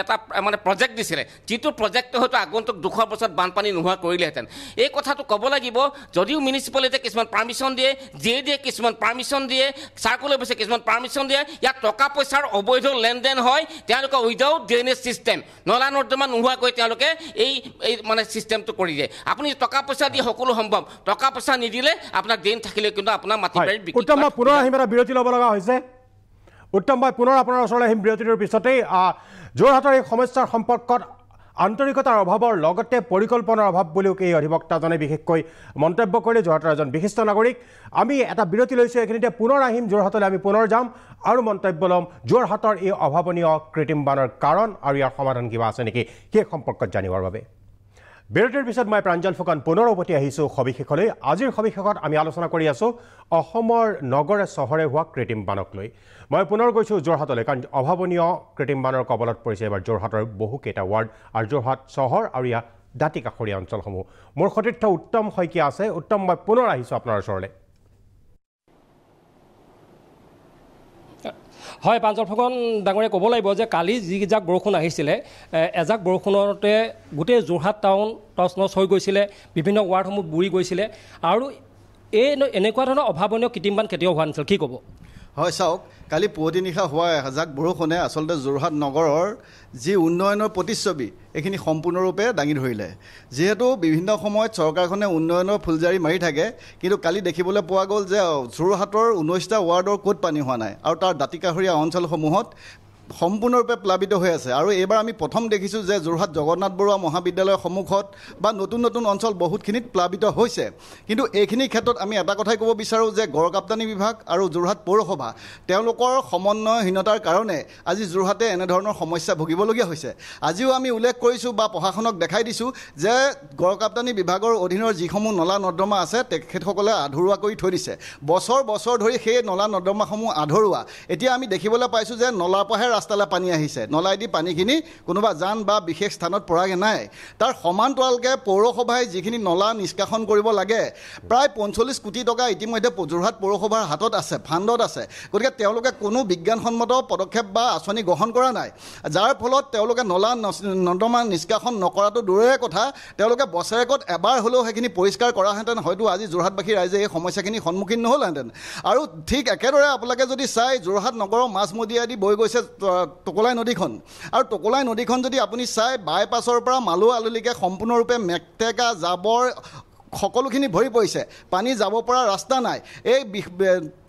এটা মানে প্ৰজেক্ট দিছিলে যিটো প্ৰজেক্টে হয়তো আগন্তুক দুশ বছৰত বানপানী নোহোৱা কৰিলেহেঁতেন এই কথাটো ক'ব লাগিব যদিও মিউনিচিপালিটিয়ে কিছুমান পাৰ্মিশ্যন দিয়ে যিয়ে ডিয়ে কিছুমান পাৰ্মিশ্যন দিয়ে চাৰ্কুলে পিছে কিছুমান পাৰ্মিশ্যন দিয়ে ইয়াত টকা পইচাৰ অবৈধ লেনদেন হয় তেওঁলোকে উইডাউট ড্ৰেইনেজ ছিষ্টেম নলা নৰ্দমা নোহোৱাকৈ তেওঁলোকে এই এই মানে ছিষ্টেমটো কৰি দিয়ে আপুনি টকা পইচা দিয়ে সকলো সম্ভৱ টকা পইচা নিদিলে আপোনাৰ ড্ৰেইন থাকিলে কিন্তু আপোনাৰ মাটি বাৰীত বিৰতি ল'ব লগা হৈছে উত্তম ভাই পুনৰ আপোনাৰ ওচৰলৈ আহিম বিৰতিটোৰ পিছতেই যোৰহাটৰ এই সমস্যাৰ সম্পৰ্কত আন্তৰিকতাৰ অভাৱৰ লগতে পৰিকল্পনাৰ অভাৱ বুলিও এই অধিবক্তাজনে বিশেষকৈ মন্তব্য কৰিলে যোৰহাটৰ এজন বিশিষ্ট নাগৰিক আমি এটা বিৰতি লৈছোঁ এইখিনিতে পুনৰ আহিম যোৰহাটলৈ আমি পুনৰ যাম আৰু মন্তব্য ল'ম যোৰহাটৰ এই অভাৱনীয় কৃত্ৰিম বানৰ কাৰণ আৰু ইয়াৰ সমাধান কিবা আছে নেকি সেই সম্পৰ্কত জানিবৰ বাবে বিৰতিৰ পিছত মই প্ৰাঞ্জল ফুকন পুনৰ উভতি আহিছোঁ সবিশেষলৈ আজিৰ সবিশেষত আমি আলোচনা কৰি আছোঁ অসমৰ নগৰে চহৰে হোৱা কৃত্ৰিম বানক লৈ মই পুনৰ গৈছোঁ যোৰহাটলৈ কাৰণ অভাৱনীয় কৃত্ৰিম বানৰ কবলত পৰিছে এইবাৰ যোৰহাটৰ বহুকেইটা ৱাৰ্ড আৰু যোৰহাট চহৰ আৰু ইয়াৰ দাঁতি কাষৰীয়া অঞ্চলসমূহ মোৰ সতীৰ্থ উত্তম শইকীয়া আছে উত্তম মই পুনৰ আহিছোঁ আপোনাৰ ওচৰলৈ হয় পাঞ্জল ফুকন ডাঙৰে ক'ব লাগিব যে কালি যিজাক বৰষুণ আহিছিলে এজাক বৰষুণতে গোটেই যোৰহাট টাউন টছ নছ হৈ গৈছিলে বিভিন্ন ৱাৰ্ডসমূহ বুৰি গৈছিলে আৰু এই এনেকুৱা ধৰণৰ অভাৱনীয় কৃত্ৰিমান কেতিয়াও হোৱা নাছিল কি ক'ব হয় চাওক কালি পুৱতি নিশা হোৱা এসাজাক বৰষুণে আচলতে যোৰহাট নগৰৰ যি উন্নয়নৰ প্ৰতিচ্ছবি এইখিনি সম্পূৰ্ণৰূপে দাঙি ধৰিলে যিহেতু বিভিন্ন সময়ত চৰকাৰখনে উন্নয়নৰ ফুলজাৰি মাৰি থাকে কিন্তু কালি দেখিবলৈ পোৱা গ'ল যে যোৰহাটৰ ঊনৈছটা ৱাৰ্ডৰ ক'ত পানী হোৱা নাই আৰু তাৰ দাঁতিকাষৰীয়া অঞ্চলসমূহত সম্পূৰ্ণৰূপে প্লাৱিত হৈ আছে আৰু এইবাৰ আমি প্ৰথম দেখিছোঁ যে যোৰহাট জগন্নাথ বৰুৱা মহাবিদ্যালয়ৰ সন্মুখত বা নতুন নতুন অঞ্চল বহুতখিনিত প্লাৱিত হৈছে কিন্তু এইখিনি ক্ষেত্ৰত আমি এটা কথাই ক'ব বিচাৰোঁ যে গড়কাপ্তানি বিভাগ আৰু যোৰহাট পৌৰসভা তেওঁলোকৰ সমন্বয়হীনতাৰ কাৰণে আজি যোৰহাটে এনেধৰণৰ সমস্যা ভুগিবলগীয়া হৈছে আজিও আমি উল্লেখ কৰিছোঁ বা প্ৰশাসনক দেখাই দিছোঁ যে গড়কাপ্তানি বিভাগৰ অধীনৰ যিসমূহ নলা নৰ্দমা আছে তেখেতসকলে আধৰুৱা কৰি থৈ দিছে বছৰ বছৰ ধৰি সেই নলা নৰ্দমাসমূহ আধৰুৱা এতিয়া আমি দেখিবলৈ পাইছোঁ যে নলাপহাই ৰাস্তা ৰাস্তালৈ পানী আহিছে নলাই দি পানীখিনি কোনোবা যান বা বিশেষ স্থানত পৰাগৈ নাই তাৰ সমান্তৰালকৈ পৌৰসভাই যিখিনি নলা নিষ্কাশন কৰিব লাগে প্ৰায় পঞ্চল্লিছ কোটি টকা ইতিমধ্যে যোৰহাট পৌৰসভাৰ হাতত আছে ফাণ্ডত আছে গতিকে তেওঁলোকে কোনো বিজ্ঞানসন্মত পদক্ষেপ বা আঁচনি গ্ৰহণ কৰা নাই যাৰ ফলত তেওঁলোকে নলা নৰ্দমা নিষ্কাশন নকৰাটো দূৰৰে কথা তেওঁলোকে বছৰেকত এবাৰ হ'লেও সেইখিনি পৰিষ্কাৰ কৰাহেঁতেন হয়তো আজি যোৰহাটবাসী ৰাইজে এই সমস্যাখিনি সন্মুখীন নহ'লহেঁতেন আৰু ঠিক একেদৰে আপোনালোকে যদি চাই যোৰহাট নগৰৰ মাজমদিয়াদি বৈ গৈছে টকলাই নদীখন আৰু টকলাই নদীখন যদি আপুনি চাই বাইপাছৰ পৰা মালো আলিলৈকে সম্পূৰ্ণৰূপে মেকটেকা জাবৰ সকলোখিনি ভৰি পৰিছে পানী যাব পৰা ৰাস্তা নাই এই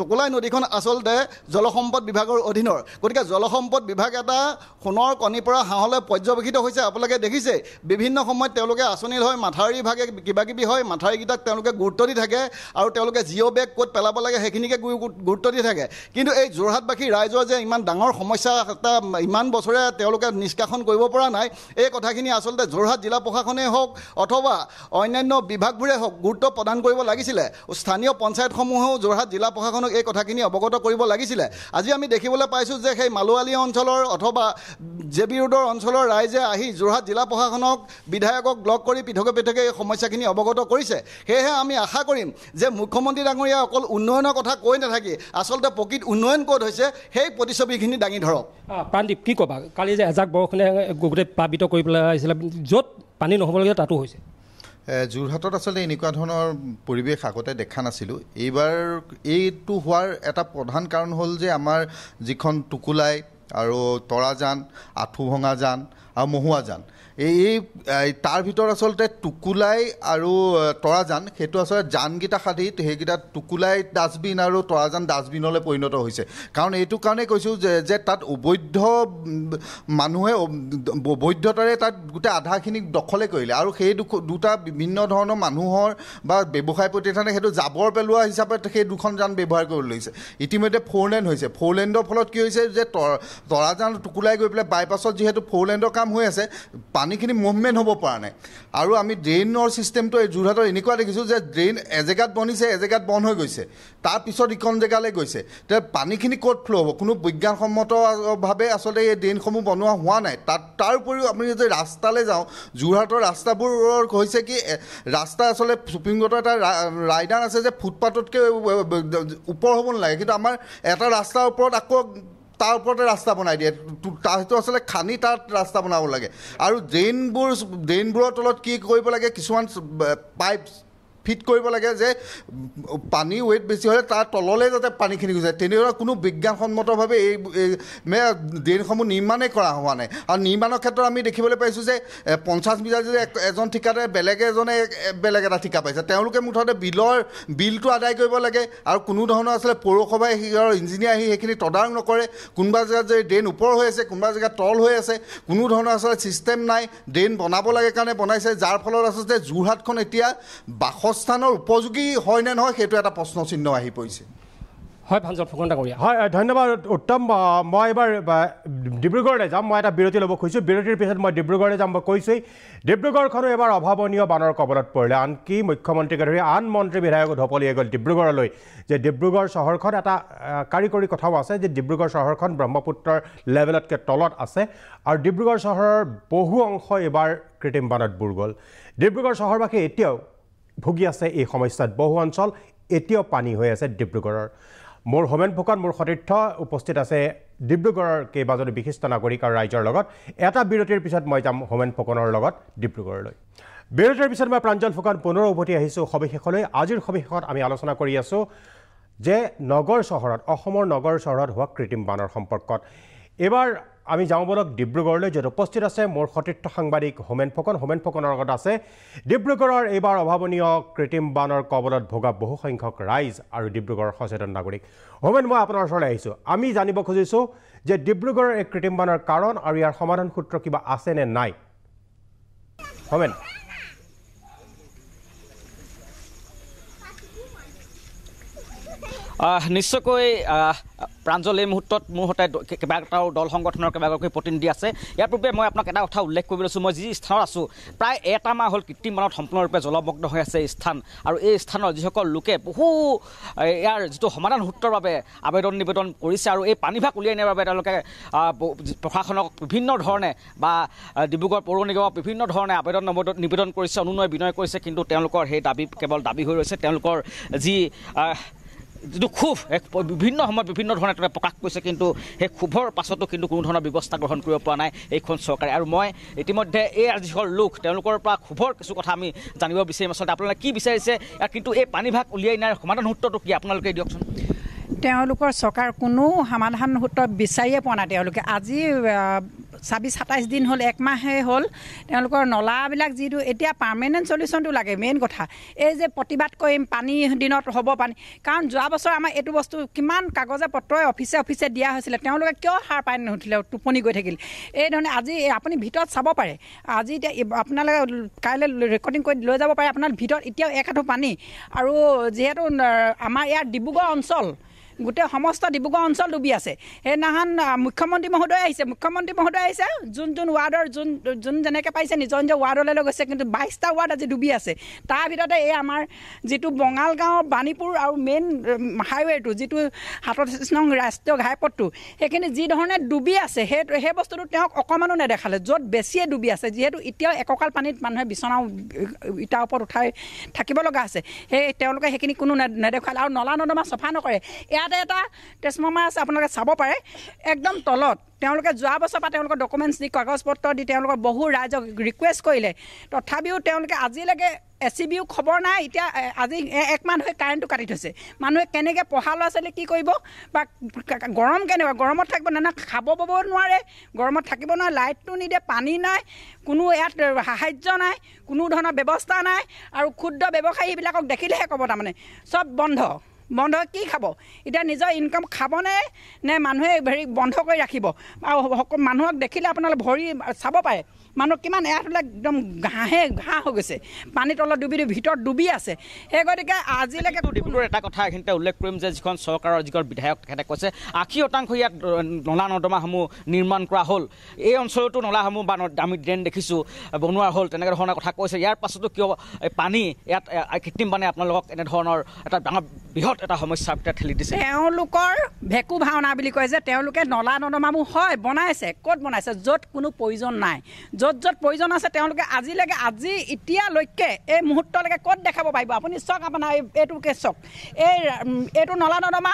টোকোলাই নদীখন আচলতে জলসম্পদ বিভাগৰ অধীনৰ গতিকে জলসম্পদ বিভাগ এটা সোণৰ কণীৰ পৰা হাঁহলৈ পৰ্যবেক্ষিত হৈছে আপোনালোকে দেখিছেই বিভিন্ন সময়ত তেওঁলোকে আঁচনি হয় মাথাউৰি মাথাউৰিভাগে কিবাকিবি হয় মাথাউৰিকেইটাক তেওঁলোকে গুৰুত্ব দি থাকে আৰু তেওঁলোকে জিঅ' বেগ ক'ত পেলাব লাগে সেইখিনিকে গুৰুত্ব দি থাকে কিন্তু এই যোৰহাটবাসী ৰাইজৰ যে ইমান ডাঙৰ সমস্যা এটা ইমান বছৰে তেওঁলোকে নিষ্কাশন কৰিব পৰা নাই এই কথাখিনি আচলতে যোৰহাট জিলা প্ৰশাসনেই হওক অথবা অন্যান্য বিভাগবোৰে বিশেষ গুৰুত্ব প্ৰদান কৰিব লাগিছিলে স্থানীয় পঞ্চায়তসমূহেও যোৰহাট জিলা প্ৰশাসনক এই কথাখিনি অৱগত কৰিব লাগিছিলে আজি আমি দেখিবলৈ পাইছোঁ যে সেই মালোৱালী অঞ্চলৰ অথবা জে বি ৰোডৰ অঞ্চলৰ ৰাইজে আহি যোৰহাট জিলা প্ৰশাসনক বিধায়কক লগ কৰি পৃথকে পৃথকে এই সমস্যাখিনি অৱগত কৰিছে সেয়েহে আমি আশা কৰিম যে মুখ্যমন্ত্ৰী ডাঙৰীয়া অকল উন্নয়নৰ কথা কৈ নাথাকি আচলতে প্ৰকৃত উন্নয়ন ক'ত হৈছে সেই প্ৰতিচ্ছবিখিনি দাঙি ধৰক প্ৰাণদীপ কি ক'বা কালি যে এজাক বৰষুণে গোটেই প্লাৱিত কৰি পেলাই আহিছিলে য'ত পানী নহ'ব লাগে তাতো হৈছে যোৰহাটত আচলতে এনেকুৱা ধৰণৰ পৰিৱেশ আগতে দেখা নাছিলোঁ এইবাৰ এইটো হোৱাৰ এটা প্ৰধান কাৰণ হ'ল যে আমাৰ যিখন টুকুলাই আৰু তৰাজান আঁঠু ভঙাজান আৰু মহুৱাজান এই তাৰ ভিতৰত আচলতে টুকুলাই আৰু তৰাজান সেইটো আচলতে জানকেইটা সাধি সেইকেইটা টুকুলাই ডাষ্টবিন আৰু তৰাজান ডাষ্টবিনলৈ পৰিণত হৈছে কাৰণ এইটো কাৰণেই কৈছোঁ যে যে তাত অবৈধ মানুহে অবৈধতাৰে তাত গোটেই আধাখিনিক দখলে কৰিলে আৰু সেই দুটা বিভিন্ন ধৰণৰ মানুহৰ বা ব্যৱসায় প্ৰতিষ্ঠানে সেইটো জাবৰ পেলোৱা হিচাপে সেই দুখন যান ব্যৱহাৰ কৰিব লৈছে ইতিমধ্যে ফ'ৰ লেণ্ড হৈছে ফ'ৰ লেণ্ডৰ ফলত কি হৈছে যে তৰাজান টুকুলাই গৈ পেলাই বাইপাছত যিহেতু ফ'ৰ লেণ্ডৰ কাম হৈ আছে পানীখিনি মুভমেণ্ট হ'ব পৰা নাই আৰু আমি ড্ৰেইনৰ ছিষ্টেমটো এই যোৰহাটত এনেকুৱা দেখিছোঁ যে ড্ৰেইন এজেগাত বনিছে এজেগাত বন্ধ হৈ গৈছে তাৰপিছত ইখন জেগালৈ গৈছে তেতিয়া পানীখিনি ক'ত ফ্ল' হ'ব কোনো বিজ্ঞানসন্মতভাৱে আচলতে এই ড্ৰেইনসমূহ বনোৱা হোৱা নাই তাত তাৰ উপৰিও আমি যদি ৰাস্তালৈ যাওঁ যোৰহাটৰ ৰাস্তাবোৰৰ হৈছে কি ৰাস্তা আচলতে চুপ্ৰিম কোৰ্টৰ এটা ৰায়দান আছে যে ফুটপাথতকৈ ওপৰ হ'ব নালাগে কিন্তু আমাৰ এটা ৰাস্তাৰ ওপৰত আকৌ তাৰ ওপৰতে ৰাস্তা বনাই দিয়ে সেইটো আচলতে খান্দি তাত ৰাস্তা বনাব লাগে আৰু ড্ৰেইনবোৰ ড্ৰেইনবোৰৰ তলত কি কৰিব লাগে কিছুমান পাইপছ ফিট কৰিব লাগে যে পানী ৱেইট বেছি হ'লে তাৰ তললৈ যাতে পানীখিনি গুচি যায় তেনেদৰে কোনো বিজ্ঞানসন্মতভাৱে এই ড্ৰেইনসমূহ নিৰ্মাণেই কৰা হোৱা নাই আৰু নিৰ্মাণৰ ক্ষেত্ৰত আমি দেখিবলৈ পাইছোঁ যে পঞ্চাছ মিটাৰ যদি এজন ঠিকাদাৰে বেলেগ এজনে বেলেগ এটা ঠিকা পাইছে তেওঁলোকে মুঠতে বিলৰ বিলটো আদায় কৰিব লাগে আৰু কোনো ধৰণৰ আচলতে পৌৰসভাই আৰু ইঞ্জিনিয়াৰ আহি সেইখিনি তদাৰক নকৰে কোনোবা জেগাত যদি ড্ৰেইন ওপৰ হৈ আছে কোনোবা জেগাত তল হৈ আছে কোনো ধৰণৰ আচলতে ছিষ্টেম নাই ড্ৰেইন বনাব লাগে কাৰণে বনাইছে যাৰ ফলত আচলতে যোৰহাটখন এতিয়া বাসৰ অৱস্থানৰ উপযোগী নে নহয় সেইটো এটা প্ৰশ্ন চিহ্ন আহি পৰিছে হয় ভাঞ্জন ফুকন ডাঙৰীয়া হয় ধন্যবাদ উত্তম মই এইবাৰ ডিব্ৰুগড়লৈ যাম মই এটা বিৰতি ল'ব খুজিছোঁ বিৰতিৰ পিছত মই ডিব্ৰুগড়লৈ যাম মই কৈছোঁ ডিব্ৰুগড়খনো এবাৰ অভাৱনীয় বানৰ কবলত পৰিলে আনকি মুখ্যমন্ত্ৰীকে ধৰি আন মন্ত্ৰী বিধায়ক ঢপলিয়ে গ'ল ডিব্ৰুগড়লৈ যে ডিব্ৰুগড় চহৰখন এটা কাৰিকৰী কথাও আছে যে ডিব্ৰুগড় চহৰখন ব্ৰহ্মপুত্ৰৰ লেভেলতকৈ তলত আছে আৰু ডিব্ৰুগড় চহৰৰ বহু অংশ এইবাৰ কৃত্ৰিম বানত বুৰ গ'ল ডিব্ৰুগড় চহৰবাসী এতিয়াও ভুগি আছে এই সমস্যাত বহু অঞ্চল এতিয়াও পানী হৈ আছে ডিব্ৰুগড়ৰ মোৰ হোমেন ফুকন মোৰ সতীৰ্থ উপস্থিত আছে ডিব্ৰুগড়ৰ কেইবাজনো বিশিষ্ট নাগৰিক আৰু ৰাইজৰ লগত এটা বিৰতিৰ পিছত মই যাম হোমেন ফুকনৰ লগত ডিব্ৰুগড়লৈ বিৰতিৰ পিছত মই প্ৰাঞ্জল ফুকন পুনৰ উভতি আহিছোঁ সবিশেষলৈ আজিৰ সবিশেষত আমি আলোচনা কৰি আছোঁ যে নগৰ চহৰত অসমৰ নগৰ চহৰত হোৱা কৃত্ৰিম বানৰ সম্পৰ্কত এইবাৰ আমি যাওঁ বলক ডিব্ৰুগড়লৈ য'ত উপস্থিত আছে মোৰ সতীৰ্থ সাংবাদিক হোমেন ফুকন হোমেন ফুকনৰ লগত আছে ডিব্ৰুগড়ৰ এইবাৰ অভাৱনীয় কৃত্ৰিম বানৰ কবলত ভোগা বহুসংখ্যক ৰাইজ আৰু ডিব্ৰুগড়ৰ সচেতন নাগৰিক হোমেন মই আপোনাৰ ওচৰলৈ আহিছোঁ আমি জানিব খুজিছোঁ যে ডিব্ৰুগড়ৰ এই কৃত্ৰিম বানৰ কাৰণ আৰু ইয়াৰ সমাধান সূত্ৰ কিবা আছেনে নাই হোমেন নিশ্চয়কৈ প্ৰাঞ্জল এই মুহূৰ্তত মোৰ সৈতে কেইবাটাও দল সংগঠনৰ কেইবাগৰাকী প্ৰতিনিধি আছে ইয়াৰ পূৰ্বে মই আপোনাক এটা কথা উল্লেখ কৰিব লৈছোঁ মই যি স্থানত আছোঁ প্ৰায় এটা মাহ হ'ল কৃত্ৰিম মানত সম্পূৰ্ণৰূপে জলমগ্ন হৈ আছে এই স্থান আৰু এই স্থানৰ যিসকল লোকে বহু ইয়াৰ যিটো সমাধান সূত্ৰৰ বাবে আবেদন নিবেদন কৰিছে আৰু এই পানীভাগ উলিয়াই নিয়াৰ বাবে তেওঁলোকে প্ৰশাসনক বিভিন্ন ধৰণে বা ডিব্ৰুগড় পৌৰ নিগমক বিভিন্ন ধৰণে আবেদন নিবেদন কৰিছে অনুনয় বিনয় কৰিছে কিন্তু তেওঁলোকৰ সেই দাবী কেৱল দাবী হৈ ৰৈছে তেওঁলোকৰ যি যিটো ক্ষোভ এক বিভিন্ন সময়ত বিভিন্ন ধৰণে তেওঁলোকে প্ৰকাশ কৰিছে কিন্তু সেই ক্ষোভৰ পাছতো কিন্তু কোনো ধৰণৰ ব্যৱস্থা গ্ৰহণ কৰিব পৰা নাই এইখন চৰকাৰে আৰু মই ইতিমধ্যে এই যিসকল লোক তেওঁলোকৰ পৰা ক্ষোভৰ কিছু কথা আমি জানিব বিচাৰিম আচলতে আপোনালোকে কি বিচাৰিছে কিন্তু এই পানীভাগ উলিয়াই নাই সমাধান সূত্ৰটো কি আপোনালোকে দিয়কচোন তেওঁলোকৰ চৰকাৰ কোনো সমাধান সূত্ৰ বিচাৰিয়ে পোৱা নাই তেওঁলোকে আজি ছাব্বিছ সাতাইছ দিন হ'ল একমাহে হ'ল তেওঁলোকৰ নলাবিলাক যিটো এতিয়া পাৰ্মানেণ্ট চলিউশ্যনটো লাগে মেইন কথা এই যে প্ৰতিবাদ কৰিম পানী দিনত হ'ব পানী কাৰণ যোৱা বছৰ আমাৰ এইটো বস্তু কিমান কাগজে পত্ৰই অফিচে অফিচে দিয়া হৈছিলে তেওঁলোকে কিয় সাৰ পানী নুঠিলে টোপনি গৈ থাকিল এইধৰণে আজি আপুনি ভিতৰত চাব পাৰে আজি এতিয়া আপোনালোকে কাইলৈ ৰেকৰ্ডিং কৰি লৈ যাব পাৰে আপোনাৰ ভিতৰত এতিয়াও এক আঠু পানী আৰু যিহেতু আমাৰ ইয়াৰ ডিব্ৰুগড় অঞ্চল গোটেই সমস্ত ডিব্ৰুগড় অঞ্চল ডুবি আছে সেইদিনাখন মুখ্যমন্ত্ৰী মহোদয় আহিছে মুখ্যমন্ত্ৰী মহোদয় আহিছে যোন যোন ৱাৰ্ডৰ যোন যোন যেনেকৈ পাইছে নিজৰ নিজৰ ৱাৰ্ডলৈ লৈ গৈছে কিন্তু বাইছটা ৱাৰ্ড আজি ডুবি আছে তাৰ ভিতৰতে এই আমাৰ যিটো বঙালগাঁও বাণীপুৰ আৰু মেইন হাইৱেটো যিটো হাতত নং ৰাষ্ট্ৰীয় ঘাইপথটো সেইখিনি যিধৰণে ডুবি আছে সেই সেই বস্তুটো তেওঁক অকণমানো নেদেখালে য'ত বেছিয়ে ডুবি আছে যিহেতু এতিয়াও একঁকাল পানীত মানুহে বিচনা ইটাৰ ওপৰত উঠাই থাকিব লগা আছে সেই তেওঁলোকে সেইখিনি কোনো নেদেখালে আৰু নলা নৰ্দমা চফা নকৰে ইয়াতে এটা ট্ৰেঞ্চফৰ্মাৰ আছে আপোনালোকে চাব পাৰে একদম তলত তেওঁলোকে যোৱা বছৰ পৰা তেওঁলোকৰ ডকুমেণ্টছ দি কাগজ পত্ৰ দি তেওঁলোকৰ বহু ৰাইজক ৰিকুৱেষ্ট কৰিলে তথাপিও তেওঁলোকে আজিলৈকে এ চি বিও খবৰ নাই এতিয়া আজি একমাহ ধৰি কাৰেণ্টটো কাটি থৈছে মানুহে কেনেকৈ পঢ়া ল'ৰা ছোৱালীয়ে কি কৰিব বা গৰম কেনেকুৱা গৰমত থাকিব নাই খাব বব নোৱাৰে গৰমত থাকিব নোৱাৰে লাইটটো নিদিয়ে পানী নাই কোনো ইয়াত সাহাৰ্য নাই কোনো ধৰণৰ ব্যৱস্থা নাই আৰু ক্ষুদ্ৰ ব্যৱসায়ীবিলাকক দেখিলেহে ক'ব তাৰমানে চব বন্ধ বন্ধ কি খাব এতিয়া নিজৰ ইনকাম খাবনে নে মানুহে হেৰি বন্ধ কৰি ৰাখিব আৰু মানুহক দেখিলে আপোনালোকে ভৰি চাব পাৰে মানুহ কিমান এয়াৰবিলাক একদম ঘাঁহে ঘাঁহ হৈ গৈছে পানীৰ তলত ডুবি ডুবি ভিতৰত ডুবি আছে সেই গতিকে আজিলৈকে ডিব্ৰুগড়ৰ এটা কথা এইখিনিতে উল্লেখ কৰিম যে যিখন চৰকাৰৰ যিখন বিধায়ক তেখেতে কৈছে আশী শতাংশ ইয়াত নলা নৰ্দমাসমূহ নিৰ্মাণ কৰা হ'ল এই অঞ্চলতো নলাসমূহ বা আমি ড্ৰেইন দেখিছোঁ বনোৱা হ'ল তেনেকুৱা ধৰণৰ কথা কৈছে ইয়াৰ পাছতো কিয় পানী ইয়াত কৃত্ৰিম পানী আপোনালোকক এনেধৰণৰ এটা ডাঙৰ বৃহৎ এটা সমস্যা এতিয়া ঠেলি দিছে তেওঁলোকৰ ভেকু ভাওনা বুলি কয় যে তেওঁলোকে নলা নৰ্দমাসমূহ হয় বনাইছে ক'ত বনাইছে য'ত কোনো প্ৰয়োজন নাই য'ত য'ত প্ৰয়োজন আছে তেওঁলোকে আজিলৈকে আজি এতিয়ালৈকে এই মুহূৰ্তলৈকে ক'ত দেখাব পাৰিব আপুনি চাওক আপোনাৰ এইটোকে চাওক এই এইটো নলা নৰ্দমা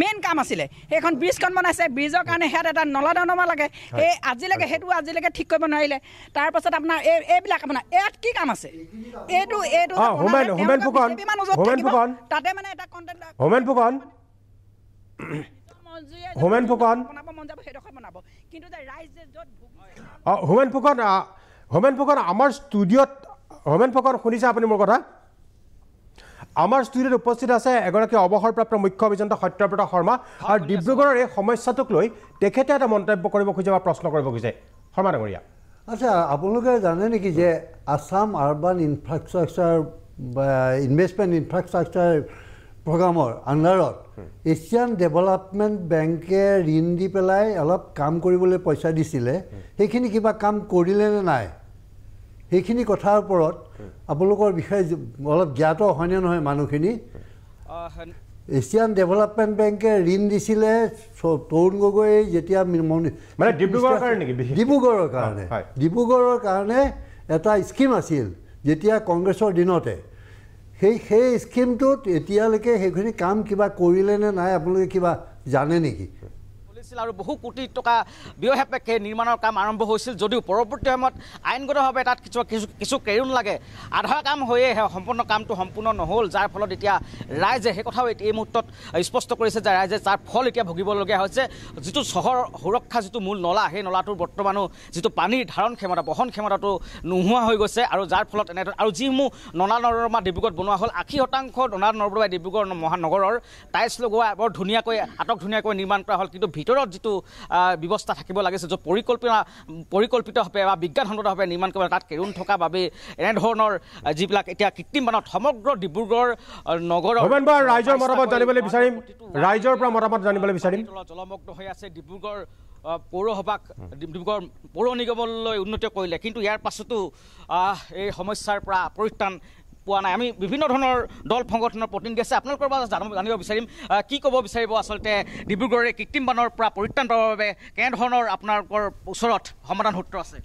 মেইন কাম আছিলে সেইখন ব্ৰিজখন বনাইছে ব্ৰিজৰ কাৰণে সেয়াত এটা নলা নৰ্দমা লাগে এই আজিলৈকে সেইটো আজিলৈকে ঠিক কৰিব নোৱাৰিলে তাৰপাছত আপোনাৰ এই এইবিলাক আপোনাৰ ইয়াত কি কাম আছে এইটো এইটো মানে কিন্তু যে ৰাইজে য'ত হোমেন ফুকন হোমেন ফুকন আমাৰ ষ্টুডিঅ'ত হোমেন ফুকন শুনিছে আপুনি মোৰ কথা আমাৰ ষ্টুডিঅ'ত উপস্থিত আছে এগৰাকী অৱসৰপ্ৰাপ্ত মুখ্য অভিযন্তা সত্যব্ৰত শৰ্মা আৰু ডিব্ৰুগড়ৰ এই সমস্যাটোক লৈ তেখেতে এটা মন্তব্য কৰিব খুজিছে বা প্ৰশ্ন কৰিব খুজিছে শৰ্মা ডাঙৰীয়া আচ্ছা আপোনালোকে জানে নেকি যে Assam urban infrastructure investment infrastructure প্ৰগ্ৰামৰ আণ্ডাৰত এছিয়ান ডেভেলপমেণ্ট বেংকে ঋণ দি পেলাই অলপ কাম কৰিবলৈ পইচা দিছিলে hmm. সেইখিনি কিবা কাম কৰিলে নে নাই সেইখিনি কথাৰ ওপৰত hmm. আপোনালোকৰ বিষয়ে অলপ জ্ঞাত হয়নে নহয় মানুহখিনি এছিয়ান ডেভেলপমেণ্ট বেংকে ঋণ দিছিলে তৰুণ গগৈ যেতিয়া মানে ডিব্ৰুগড়ৰ কাৰণে ডিব্ৰুগড়ৰ কাৰণে ডিব্ৰুগড়ৰ কাৰণে এটা স্কীম আছিল যেতিয়া কংগ্ৰেছৰ দিনতে সেই সেই স্কিমটোত এতিয়ালৈকে সেইখিনি কাম কিবা কৰিলে নে নাই আপোনালোকে কিবা জানে নেকি লৈছিল আৰু বহু কোটি টকা ব্যয় সাপেক্ষে নিৰ্মাণৰ কাম আৰম্ভ হৈছিল যদিও পৰৱৰ্তী সময়ত আইনগতভাৱে তাত কিছু কিছু কিছু কেৰুণ লাগে আধা কাম হৈয়ে সম্পূৰ্ণ কামটো সম্পূৰ্ণ নহ'ল যাৰ ফলত এতিয়া ৰাইজে সেই কথাও এই মুহূৰ্তত স্পষ্ট কৰিছে যে ৰাইজে যাৰ ফল এতিয়া ভুগিবলগীয়া হৈছে যিটো চহৰ সুৰক্ষা যিটো মূল নলা সেই নলাটোৰ বৰ্তমানো যিটো পানীৰ ধাৰণ ক্ষমতা বহন ক্ষমতাটো নোহোৱা হৈ গৈছে আৰু যাৰ ফলত এনেধৰণৰ আৰু যিসমূহ নলা নৰ্দমা ডিব্ৰুগড়ত বনোৱা হ'ল আশী শতাংশ নলা নৰ্দমা ডিব্ৰুগড় মহানগৰৰ টাইলছ লগোৱা বৰ ধুনীয়াকৈ আটক ধুনীয়াকৈ নিৰ্মাণ কৰা হ'ল কিন্তু ভিতৰত ভিতৰত যিটো ব্যৱস্থা থাকিব লাগিছে য'ত পৰিকল্পনা পৰিকল্পিতভাৱে বা বিজ্ঞানসন্মতভাৱে নিৰ্মাণ কৰিব তাত কেৰুণ থকা বাবে এনেধৰণৰ যিবিলাক এতিয়া কৃত্ৰিম বানত সমগ্ৰ ডিব্ৰুগড় নগৰ ৰাইজৰ মতামত জানিবলৈ বিচাৰিম ৰাইজৰ পৰা মতামত জানিবলৈ বিচাৰিম জলমগ্ন হৈ আছে ডিব্ৰুগড় পৌৰসভাক ডিব্ৰুগড় পৌৰ নিগমলৈ উন্নতি কৰিলে কিন্তু ইয়াৰ পাছতো এই সমস্যাৰ পৰা পৰিত্ৰাণ পোৱা নাই আমি বিভিন্ন ধৰণৰ দল সংগঠনৰ প্ৰতিনিধি আছে আপোনালোকৰ পৰা জানো জানিব বিচাৰিম কি ক'ব বিচাৰিব আচলতে ডিব্ৰুগড়ৰে কৃত্ৰিম বানৰ পৰা পৰিত্ৰাণ পাবৰ বাবে কেনেধৰণৰ আপোনালোকৰ ওচৰত সমাধান সূত্ৰ আছে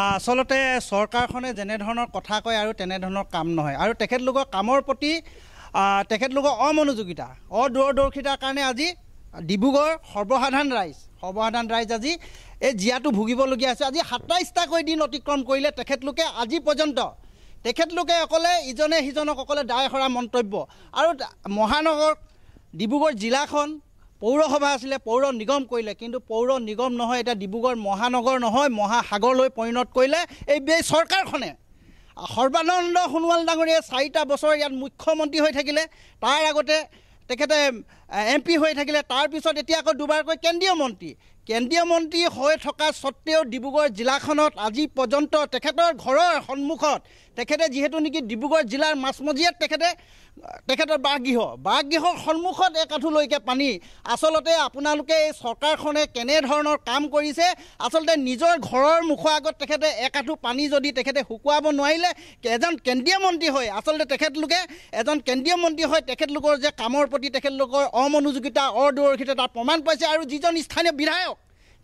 আচলতে চৰকাৰখনে যেনেধৰণৰ কথা কয় আৰু তেনেধৰণৰ কাম নহয় আৰু তেখেতলোকৰ কামৰ প্ৰতি তেখেতলোকৰ অমনোযোগিতা অদূৰদৰ্শিতাৰ কাৰণে আজি ডিব্ৰুগড় সৰ্বসাধাৰণ ৰাইজ সৰ্বসাধাৰণ ৰাইজ আজি এই জীয়াটো ভুগিবলগীয়া হৈছে আজি সাতাইছটাকৈ দিন অতিক্ৰম কৰিলে তেখেতলোকে আজি পৰ্যন্ত তেখেতলোকে অকলে ইজনে সিজনক অকলে দায় সৰা মন্তব্য আৰু মহানগৰ ডিব্ৰুগড় জিলাখন পৌৰসভা আছিলে পৌৰ নিগম কৰিলে কিন্তু পৌৰ নিগম নহয় এতিয়া ডিব্ৰুগড় মহানগৰ নহয় মহাসাগৰলৈ পৰিণত কৰিলে এই চৰকাৰখনে সৰ্বানন্দ সোণোৱাল ডাঙৰীয়াই চাৰিটা বছৰ ইয়াত মুখ্যমন্ত্ৰী হৈ থাকিলে তাৰ আগতে তেখেতে এম পি হৈ থাকিলে তাৰপিছত এতিয়া আকৌ দুবাৰকৈ কেন্দ্ৰীয় মন্ত্ৰী কেন্দ্ৰীয় মন্ত্ৰী হৈ থকা স্বত্বেও ডিব্ৰুগড় জিলাখনত আজি পৰ্যন্ত তেখেতৰ ঘৰৰ সন্মুখত তেখেতে যিহেতু নেকি ডিব্ৰুগড় জিলাৰ মাছমজিয়াত তেখেতে তেখেতৰ বাসগৃহ বাসগৃহৰ সন্মুখত এক আঁঠুলৈকে পানী আচলতে আপোনালোকে এই চৰকাৰখনে কেনেধৰণৰ কাম কৰিছে আচলতে নিজৰ ঘৰৰ মুখৰ আগত তেখেতে এক আঁঠু পানী যদি তেখেতে শুকুৱাব নোৱাৰিলে এজন কেন্দ্ৰীয় মন্ত্ৰী হয় আচলতে তেখেতলোকে এজন কেন্দ্ৰীয় মন্ত্ৰী হয় তেখেতলোকৰ যে কামৰ প্ৰতি তেখেতলোকৰ অমনোযোগিতা অদূৰক্ষিত তাৰ প্ৰমাণ পাইছে আৰু যিজন স্থানীয় বিধায়ক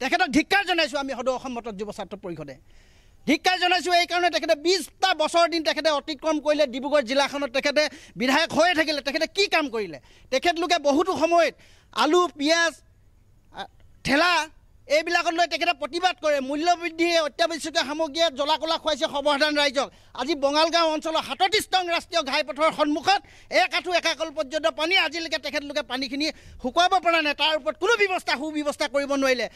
তেখেতক ধিক্কাৰ জনাইছোঁ আমি সদৌ অসম মত যুৱ ছাত্ৰ পৰিষদে ধিক্ষাৰ জনাইছোঁ এইকাৰণে তেখেতে বিছটা বছৰ দিন তেখেতে অতিক্ৰম কৰিলে ডিব্ৰুগড় জিলাখনত তেখেতে বিধায়ক হৈয়ে থাকিলে তেখেতে কি কাম কৰিলে তেখেতলোকে বহুতো সময়ত আলু পিঁয়াজ ঠেলা এইবিলাকত লৈ তেখেতে প্ৰতিবাদ কৰে মূল্যবৃদ্ধিয়ে অত্যাৱশ্যকীয় সামগ্ৰীয়ে জ্বলা কলা খুৱাইছে সৰ্বসাধাৰণ ৰাইজক আজি বঙালগাঁও অঞ্চলৰ সাতত্ৰিছ নং ৰাষ্ট্ৰীয় ঘাইপথৰ সন্মুখত এক আঁঠু একাকল পৰ্যন্ত পানী আজিলৈকে তেখেতলোকে পানীখিনি শুকুৱাব পৰা নাই তাৰ ওপৰত কোনো ব্যৱস্থা সু ব্যৱস্থা কৰিব নোৱাৰিলে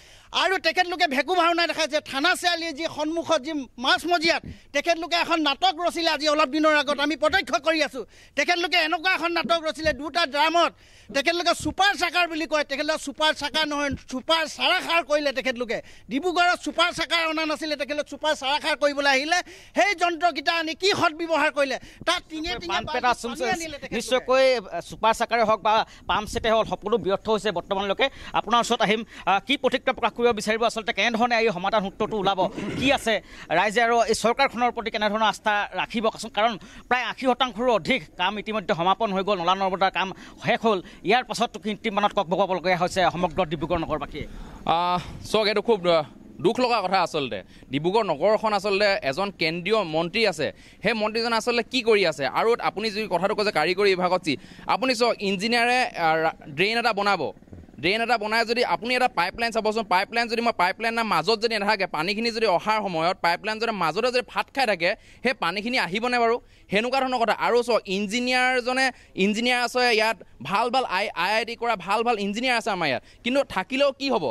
আৰু তেখেতলোকে ভেকু ভাওনা দেখাইছে থানা চিয়ালিৰ যি সন্মুখত যি মাছ মজিয়াত তেখেতলোকে এখন নাটক ৰচিলে আজি অলপ দিনৰ আগত আমি প্ৰত্যক্ষ কৰি আছোঁ তেখেতলোকে এনেকুৱা এখন নাটক ৰচিলে দুটা ড্ৰামত তেখেতলোকে ছুপাৰ চাকাৰ বুলি কয় তেখেতলোকে ছুপাৰ চাকাৰ নহয় ছুপাৰ চাৰাষাৰ কৰিলে কৰিলে তেখেতলোকে ডিব্ৰুগড়ত চুপাৰ চাকাৰ অনা নাছিলে তেখেতলোক চুপাৰ চাৰাখাৰ কৰিবলৈ আহিলে সেই যন্ত্ৰকেইটা আনি কি সদ ব্যৱহাৰ কৰিলে তাত নিশ্চয়কৈ চুপাৰ চাকাৰে হওক বা পাম্প ছেটে হওক সকলো ব্যৰ্থ হৈছে বৰ্তমানলৈকে আপোনাৰ ওচৰত আহিম কি প্ৰতিক্ৰিয়া প্ৰকাশ কৰিব বিচাৰিব আচলতে কেনেধৰণে এই সমাধান সূত্ৰটো ওলাব কি আছে ৰাইজে আৰু এই চৰকাৰখনৰ প্ৰতি কেনেধৰণৰ আস্থা ৰাখিব কাৰণ প্ৰায় আশী শতাংশৰো অধিক কাম ইতিমধ্যে সমাপন হৈ গ'ল নলা নৰ্দমাৰ কাম শেষ হ'ল ইয়াৰ পাছত কৃত্ৰিম মানত কক ভগাবলগীয়া হৈছে সমগ্ৰ ডিব্ৰুগড় নগৰবাসীয়ে চক এইটো খুব দুখ লগা কথা আচলতে ডিব্ৰুগড় নগৰখন আচলতে এজন কেন্দ্ৰীয় মন্ত্ৰী আছে সেই মন্ত্ৰীজন আচলতে কি কৰি আছে আৰু আপুনি যি কথাটো কৈছে কাৰিকৰী বিভাগত যি আপুনি চাওক ইঞ্জিনিয়াৰে ড্ৰেইন এটা বনাব ড্ৰেইন এটা বনাই যদি আপুনি এটা পাইপলাইন চাবচোন পাইপলাইন যদি মই পাইপলাইনৰ মাজত যদি নাথাকে পানীখিনি যদি অহাৰ সময়ত পাইপলাইন যদি মাজতে যদি ফাট খাই থাকে সেই পানীখিনি আহিবনে বাৰু সেনেকুৱা ধৰণৰ কথা আৰু চাওক ইঞ্জিনিয়াৰজনে ইঞ্জিনিয়াৰ আছে ইয়াত ভাল ভাল আই আই আই টি কৰা ভাল ভাল ইঞ্জিনিয়াৰ আছে আমাৰ ইয়াত কিন্তু থাকিলেও কি হ'ব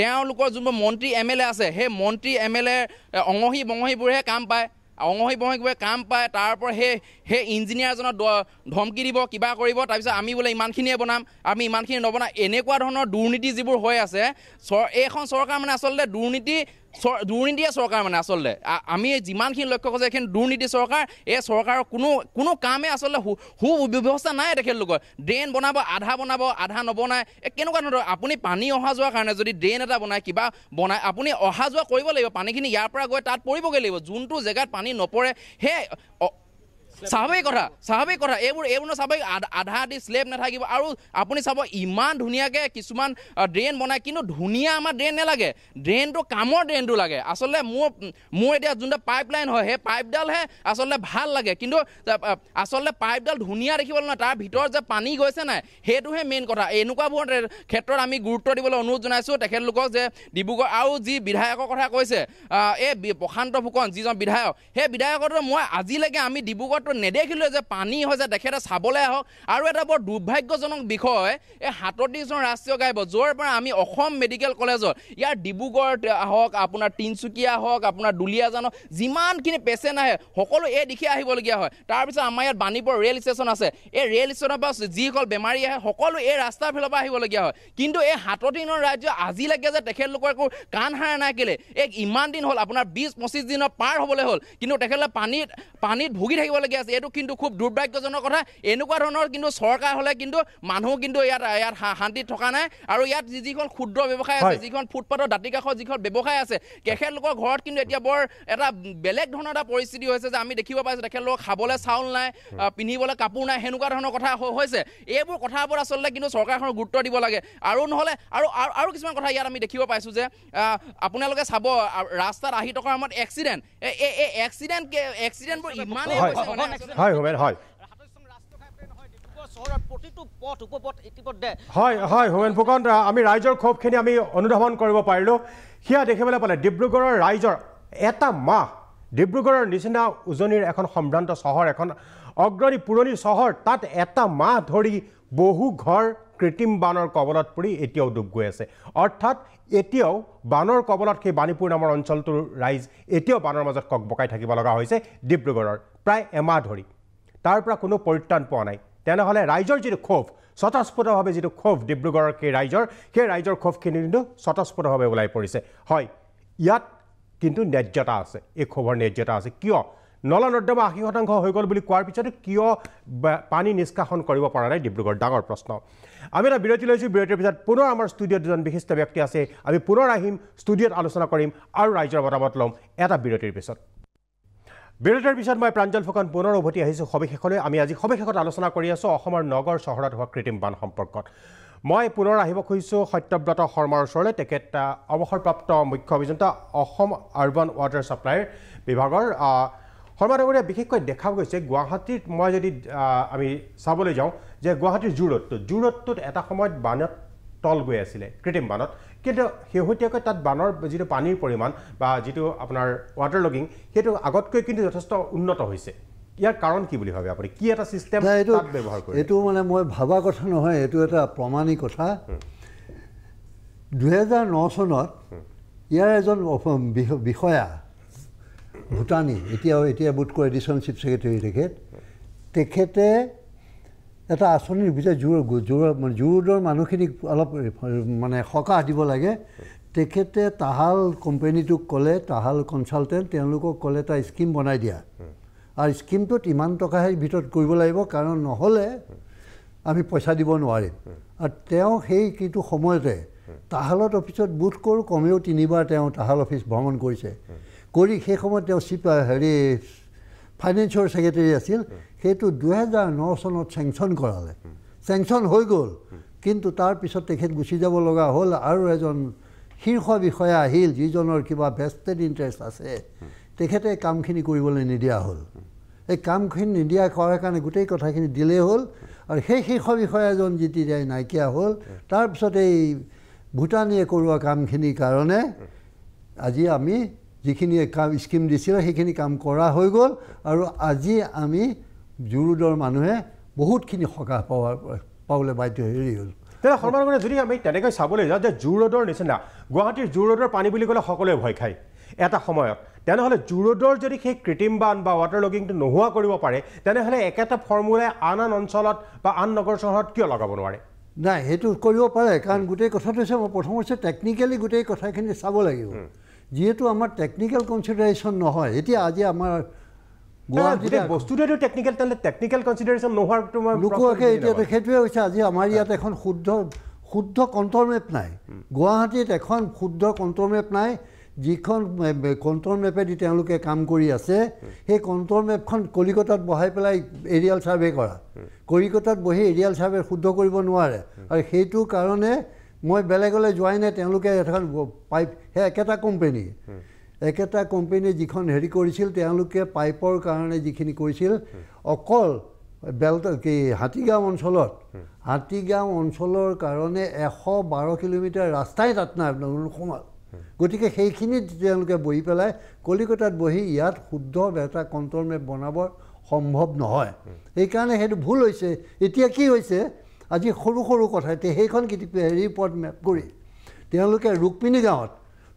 তেওঁলোকৰ যোনবোৰ মন্ত্ৰী এম এল এ আছে সেই মন্ত্ৰী এম এল এ অঙহী বঙহীবোৰেহে কাম পায় অঙহী বঙহীবোৰে কাম পায় তাৰপৰা সেই সেই ইঞ্জিনিয়াৰজনক ধমকি দিব কিবা কৰিব তাৰপিছত আমি বোলে ইমানখিনিয়ে বনাম আমি ইমানখিনি নবনাম এনেকুৱা ধৰণৰ দুৰ্নীতি যিবোৰ হৈ আছে চৰ এইখন চৰকাৰ মানে আচলতে দুৰ্নীতি দুৰ্নীতিয়ে চৰকাৰ মানে আচলতে আমি যিমানখিনি লক্ষ্য কৰিছোঁ এইখিনি দুৰ্নীতি চৰকাৰ এই চৰকাৰৰ কোনো কোনো কামেই আচলতে সু সু ব্যৱস্থা নাই তেখেতলোকৰ ড্ৰেইন বনাব আধা বনাব আধা নবনায় এই কেনেকুৱা ধৰণৰ আপুনি পানী অহা যোৱাৰ কাৰণে যদি ড্ৰেইন এটা বনায় কিবা বনায় আপুনি অহা যোৱা কৰিব লাগিব পানীখিনি ইয়াৰ পৰা গৈ তাত পৰিবগৈ লাগিব যোনটো জেগাত পানী নপৰে সেই স্বাভাৱিক কথা স্বাভাৱিক কথা এইবোৰ এইবোৰ স্বাভাৱিক আধা আধি শ্লেপ নাথাকিব আৰু আপুনি চাব ইমান ধুনীয়াকৈ কিছুমান ড্ৰেইন বনায় কিন্তু ধুনীয়া আমাৰ ড্ৰেইন নালাগে ড্ৰেইনটো কামৰ ড্ৰেইনটো লাগে আচলতে মোৰ মোৰ এতিয়া যোনটো পাইপ লাইন হয় সেই পাইপডালহে আচলতে ভাল লাগে কিন্তু আচলতে পাইপডাল ধুনীয়া দেখিবলৈ নহয় তাৰ ভিতৰত যে পানী গৈছে নাই সেইটোহে মেইন কথা এনেকুৱাবোৰ ক্ষেত্ৰত আমি গুৰুত্ব দিবলৈ অনুৰোধ জনাইছোঁ তেখেতলোকক যে ডিব্ৰুগড় আৰু যি বিধায়কৰ কথা কৈছে এই প্ৰশান্ত ফুকন যিজন বিধায়ক সেই বিধায়কৰ মই আজিলৈকে আমি ডিব্ৰুগড়ত মাত্ৰ নেদেখিলোঁ যে পানী যে তেখেতে চাবলৈ আহক আৰু এটা বৰ দুৰ্ভাগ্যজনক বিষয় এই সাতত্ৰিছজন ৰাষ্ট্ৰীয় গায়ক য'ৰ পৰা আমি অসম মেডিকেল কলেজত ইয়াৰ ডিব্ৰুগড় হওক আপোনাৰ তিনিচুকীয়া হওক আপোনাৰ দুলীয়াজান হওক যিমানখিনি পেচেণ্ট আহে সকলো এই দিশে আহিবলগীয়া হয় তাৰপিছত আমাৰ ইয়াত বাণীপুৰ ৰেল ষ্টেচন আছে এই ৰেল ষ্টেচনৰ পৰা যিসকল বেমাৰী আহে সকলো এই ৰাস্তাৰ ফালৰ পৰা আহিবলগীয়া হয় কিন্তু এই সাতত্ৰিছজন ৰাজ্য আজিলৈকে যে তেখেতলোকৰ একো কাণ হাৰা নাই কেলে এক ইমান দিন হ'ল আপোনাৰ বিছ পঁচিছ দিনৰ পাৰ হ'বলৈ হ'ল কিন্তু তেখেতলোকে পানীত পানীত ভুগি থাকিবলগীয়া আছে এইটো কিন্তু খুব দুৰ্ভাগ্যজনক কথা এনেকুৱা ধৰণৰ কিন্তু চৰকাৰ হ'লে কিন্তু মানুহ কিন্তু ইয়াত ইয়াত শান্তিত থকা নাই আৰু ইয়াত যি যিখন ক্ষুদ্ৰ ব্যৱসায় আছে যিখন ফুটপাথৰ দাঁতি কাষৰ যিখন ব্যৱসায় আছে তেখেতলোকৰ ঘৰত কিন্তু এতিয়া বৰ এটা বেলেগ ধৰণৰ এটা পৰিস্থিতি হৈছে যে আমি দেখিব পাইছোঁ তেখেতলোকৰ খাবলৈ চাউল নাই পিন্ধিবলৈ কাপোৰ নাই সেনেকুৱা ধৰণৰ কথা হৈছে এইবোৰ কথাবোৰ আচলতে কিন্তু চৰকাৰখনক গুৰুত্ব দিব লাগে আৰু নহ'লে আৰু আৰু আৰু কিছুমান কথা ইয়াত আমি দেখিব পাইছোঁ যে আপোনালোকে চাব ৰাস্তাত আহি থকাৰ সময়ত এক্সিডেণ্ট এই এক্সিডেণ্ট এক্সিডেণ্টবোৰ ইমানেই হৈছে হয় হুমেন হয় হয় হুমেন ফুকন আমি ৰাইজৰ ক্ষোভখিনি আমি অনুধাৱন কৰিব পাৰিলোঁ সেয়া দেখিবলৈ পালে ডিব্ৰুগড়ৰ ৰাইজৰ এটা মাহ ডিব্ৰুগড়ৰ নিচিনা উজনিৰ এখন সম্ভ্ৰান্ত চহৰ এখন অগ্ৰণী পুৰণি চহৰ তাত এটা মাহ ধৰি বহু ঘৰ কৃত্ৰিম বানৰ কবলত পৰি এতিয়াও ডুব গৈ আছে অৰ্থাৎ এতিয়াও বানৰ কবলত সেই বাণীপুৰ নামৰ অঞ্চলটোৰ ৰাইজ এতিয়াও বানৰ মাজত কক বকাই থাকিব লগা হৈছে ডিব্ৰুগড়ৰ প্ৰায় এমাহ ধৰি তাৰ পৰা কোনো পৰিত্ৰাণ পোৱা নাই তেনেহ'লে ৰাইজৰ যিটো ক্ষোভ স্বতঃস্ফূৰ্তভাৱে যিটো ক্ষোভ ডিব্ৰুগড়ৰ সেই ৰাইজৰ সেই ৰাইজৰ ক্ষোভখিনি কিন্তু স্বতঃস্ফূৰ্তভাৱে ওলাই পৰিছে হয় ইয়াত কিন্তু ন্যায্যতা আছে এই ক্ষোভৰ ন্যায্যতা আছে কিয় নল নৰ্দমা আশী শতাংশ হৈ গ'ল বুলি কোৱাৰ পিছতো কিয় পানী নিষ্কাশন কৰিব পৰা নাই ডিব্ৰুগড় ডাঙৰ প্ৰশ্ন আমি এটা বিৰতি লৈছোঁ বিৰতিৰ পিছত পুনৰ আমাৰ ষ্টুডিঅ'ত দুজন বিশিষ্ট ব্যক্তি আছে আমি পুনৰ আহিম ষ্টুডিঅ'ত আলোচনা কৰিম আৰু ৰাইজৰ মতামত ল'ম এটা বিৰতিৰ পিছত বিৰতিৰ পিছত মই প্ৰাঞ্জল ফুকন পুনৰ উভতি আহিছোঁ সবিশেষলৈ আমি আজি সবিশেষত আলোচনা কৰি আছোঁ অসমৰ নগৰ চহৰত হোৱা কৃত্ৰিম বান সম্পৰ্কত মই পুনৰ আহিব খুজিছোঁ সত্যব্ৰত শৰ্মাৰ ওচৰলৈ তেখেত অৱসৰপ্ৰাপ্ত মুখ্য অভিযন্তা অসম আৰ্বান ৱাটাৰ ছাপ্লাইৰ বিভাগৰ শৰ্মা ডাঙৰীয়া বিশেষকৈ দেখা গৈছে গুৱাহাটীত মই যদি আমি চাবলৈ যাওঁ যে গুৱাহাটীৰ জু ৰোডটোত জু ৰোডটোত এটা সময়ত বানত তল গৈ আছিলে কৃত্ৰিম বানত কিন্তু শেহতীয়াকৈ তাত বানৰ যিটো পানীৰ পৰিমাণ বা যিটো আপোনাৰ ৱাটাৰ লগিং সেইটো আগতকৈ কিন্তু যথেষ্ট উন্নত হৈছে ইয়াৰ কাৰণ কি বুলি ভাবে আপুনি কি এটা চিষ্টেম ব্যৱহাৰ কৰে এইটো মানে মই ভবা কথা নহয় এইটো এটা প্ৰমাণিক কথা দুহেজাৰ ন চনত ইয়াৰ এজন বিষয়া ভূটানী এতিয়াও এতিয়া বোধকৈ এডিশ্যনেল চিফ ছেক্ৰেটেৰী তেখেত তেখেতে এটা আঁচনিৰ ভিতৰত জোৰ জোৰ মানে জোৰোডৰ মানুহখিনিক অলপ মানে সকাহ দিব লাগে তেখেতে তাহাল কোম্পেনীটোক ক'লে তাহাল কনচালটেণ্ট তেওঁলোকক ক'লে এটা স্কীম বনাই দিয়া আৰু স্কীমটোত ইমান টকাহে ভিতৰত কৰিব লাগিব কাৰণ নহ'লে আমি পইচা দিব নোৱাৰিম আৰু তেওঁ সেই কিন্তু সময়তে তাহালত অফিচত বুথ কৰোঁ কমেও তিনিবাৰ তেওঁ তাহাল অফিচ ভ্ৰমণ কৰিছে কৰি সেই সময়ত তেওঁ চিফ হেৰি ফাইনেন্সৰ ছেক্ৰেটেৰী আছিল সেইটো দুহেজাৰ ন চনত চেংচন কৰালে চেংচন হৈ গ'ল কিন্তু তাৰপিছত তেখেত গুচি যাব লগা হ'ল আৰু এজন শীৰ্ষ বিষয়া আহিল যিজনৰ কিবা ভেষ্টেড ইণ্টাৰেষ্ট আছে তেখেতে কামখিনি কৰিবলৈ নিদিয়া হ'ল এই কামখিনি নিদিয়া কৰাৰ কাৰণে গোটেই কথাখিনি দিলেই হ'ল আৰু সেই শীৰ্ষ বিষয়া বিষয়াজন যেতিয়া নাইকিয়া হ'ল তাৰপিছত এই ভূটানীয়ে কৰোৱা কামখিনিৰ কাৰণে আজি আমি যিখিনিয়ে কাম স্কিম দিছিলে সেইখিনি কাম কৰা হৈ গ'ল আৰু আজি আমি জুৰুদৰ মানুহে বহুতখিনি সকাহ পোৱা পাবলৈ বাধ্য হেৰি হ'ল তেতিয়া সৰ্বসাধাৰণে যদি আমি তেনেকৈ চাবলৈ যাওঁ যে জু ৰ'দৰ নিচিনা গুৱাহাটীৰ জু ৰ'দৰ পানী বুলি ক'লে সকলোৱে ভয় খায় এটা সময়ত তেনেহ'লে জু ৰ'দৰ যদি সেই কৃত্ৰিম বান বা ৱাটাৰ লগিংটো নোহোৱা কৰিব পাৰে তেনেহ'লে একেটা ফৰ্মুলাই আন আন অঞ্চলত বা আন নগৰ চহৰত কিয় লগাব নোৱাৰে নাই সেইটো কৰিব পাৰে কাৰণ গোটেই কথাটো হৈছে প্ৰথম হৈছে টেকনিকেলি গোটেই কথাখিনি চাব লাগিব যিহেতু আমাৰ টেকনিকেল কনচিডাৰেশ্যন নহয় এতিয়া আজি আমাৰ বস্তুটো টেকনিকেল তেনেহ'লে টেকনিকেল কনচিডাৰেশ্যন নোহোৱাৰ তোমাৰ লোকে এতিয়া সেইটোৱে হৈছে আজি আমাৰ ইয়াত এখন শুদ্ধ শুদ্ধ কণ্ট্ৰল মেপ নাই গুৱাহাটীত এখন শুদ্ধ কণ্ট্ৰল মেপ নাই যিখন কণ্ট্ৰল মেপেদি তেওঁলোকে কাম কৰি আছে সেই কণ্ট্ৰল মেপখন কলিকতাত বহাই পেলাই এৰিয়েল ছাৰ্ভে কৰা কলিকতাত বহি এৰিয়েল ছাৰ্ভে শুদ্ধ কৰিব নোৱাৰে আৰু সেইটো কাৰণে মই বেলেগলৈ যোৱাই নাই তেওঁলোকে এখন পাইপ সেই একেটা কোম্পেনী একেটা কোম্পানীয়ে যিখন হেৰি কৰিছিল তেওঁলোকে পাইপৰ কাৰণে যিখিনি কৰিছিল অকল বেল্ট কি হাতীগাঁও অঞ্চলত হাতীগাঁও অঞ্চলৰ কাৰণে এশ বাৰ কিলোমিটাৰ ৰাস্তাই তাত নাই সোমাল গতিকে সেইখিনিত তেওঁলোকে বহি পেলাই কলিকতাত বহি ইয়াত শুদ্ধ এটা কণ্ট্ৰল মেপ বনাব সম্ভৱ নহয় সেইকাৰণে সেইটো ভুল হৈছে এতিয়া কি হৈছে আজি সৰু সৰু কথা এতিয়া সেইখন কেতিয়াবা হেৰিৰ ওপৰত মেপ কৰি তেওঁলোকে ৰুক্মিণী গাঁৱত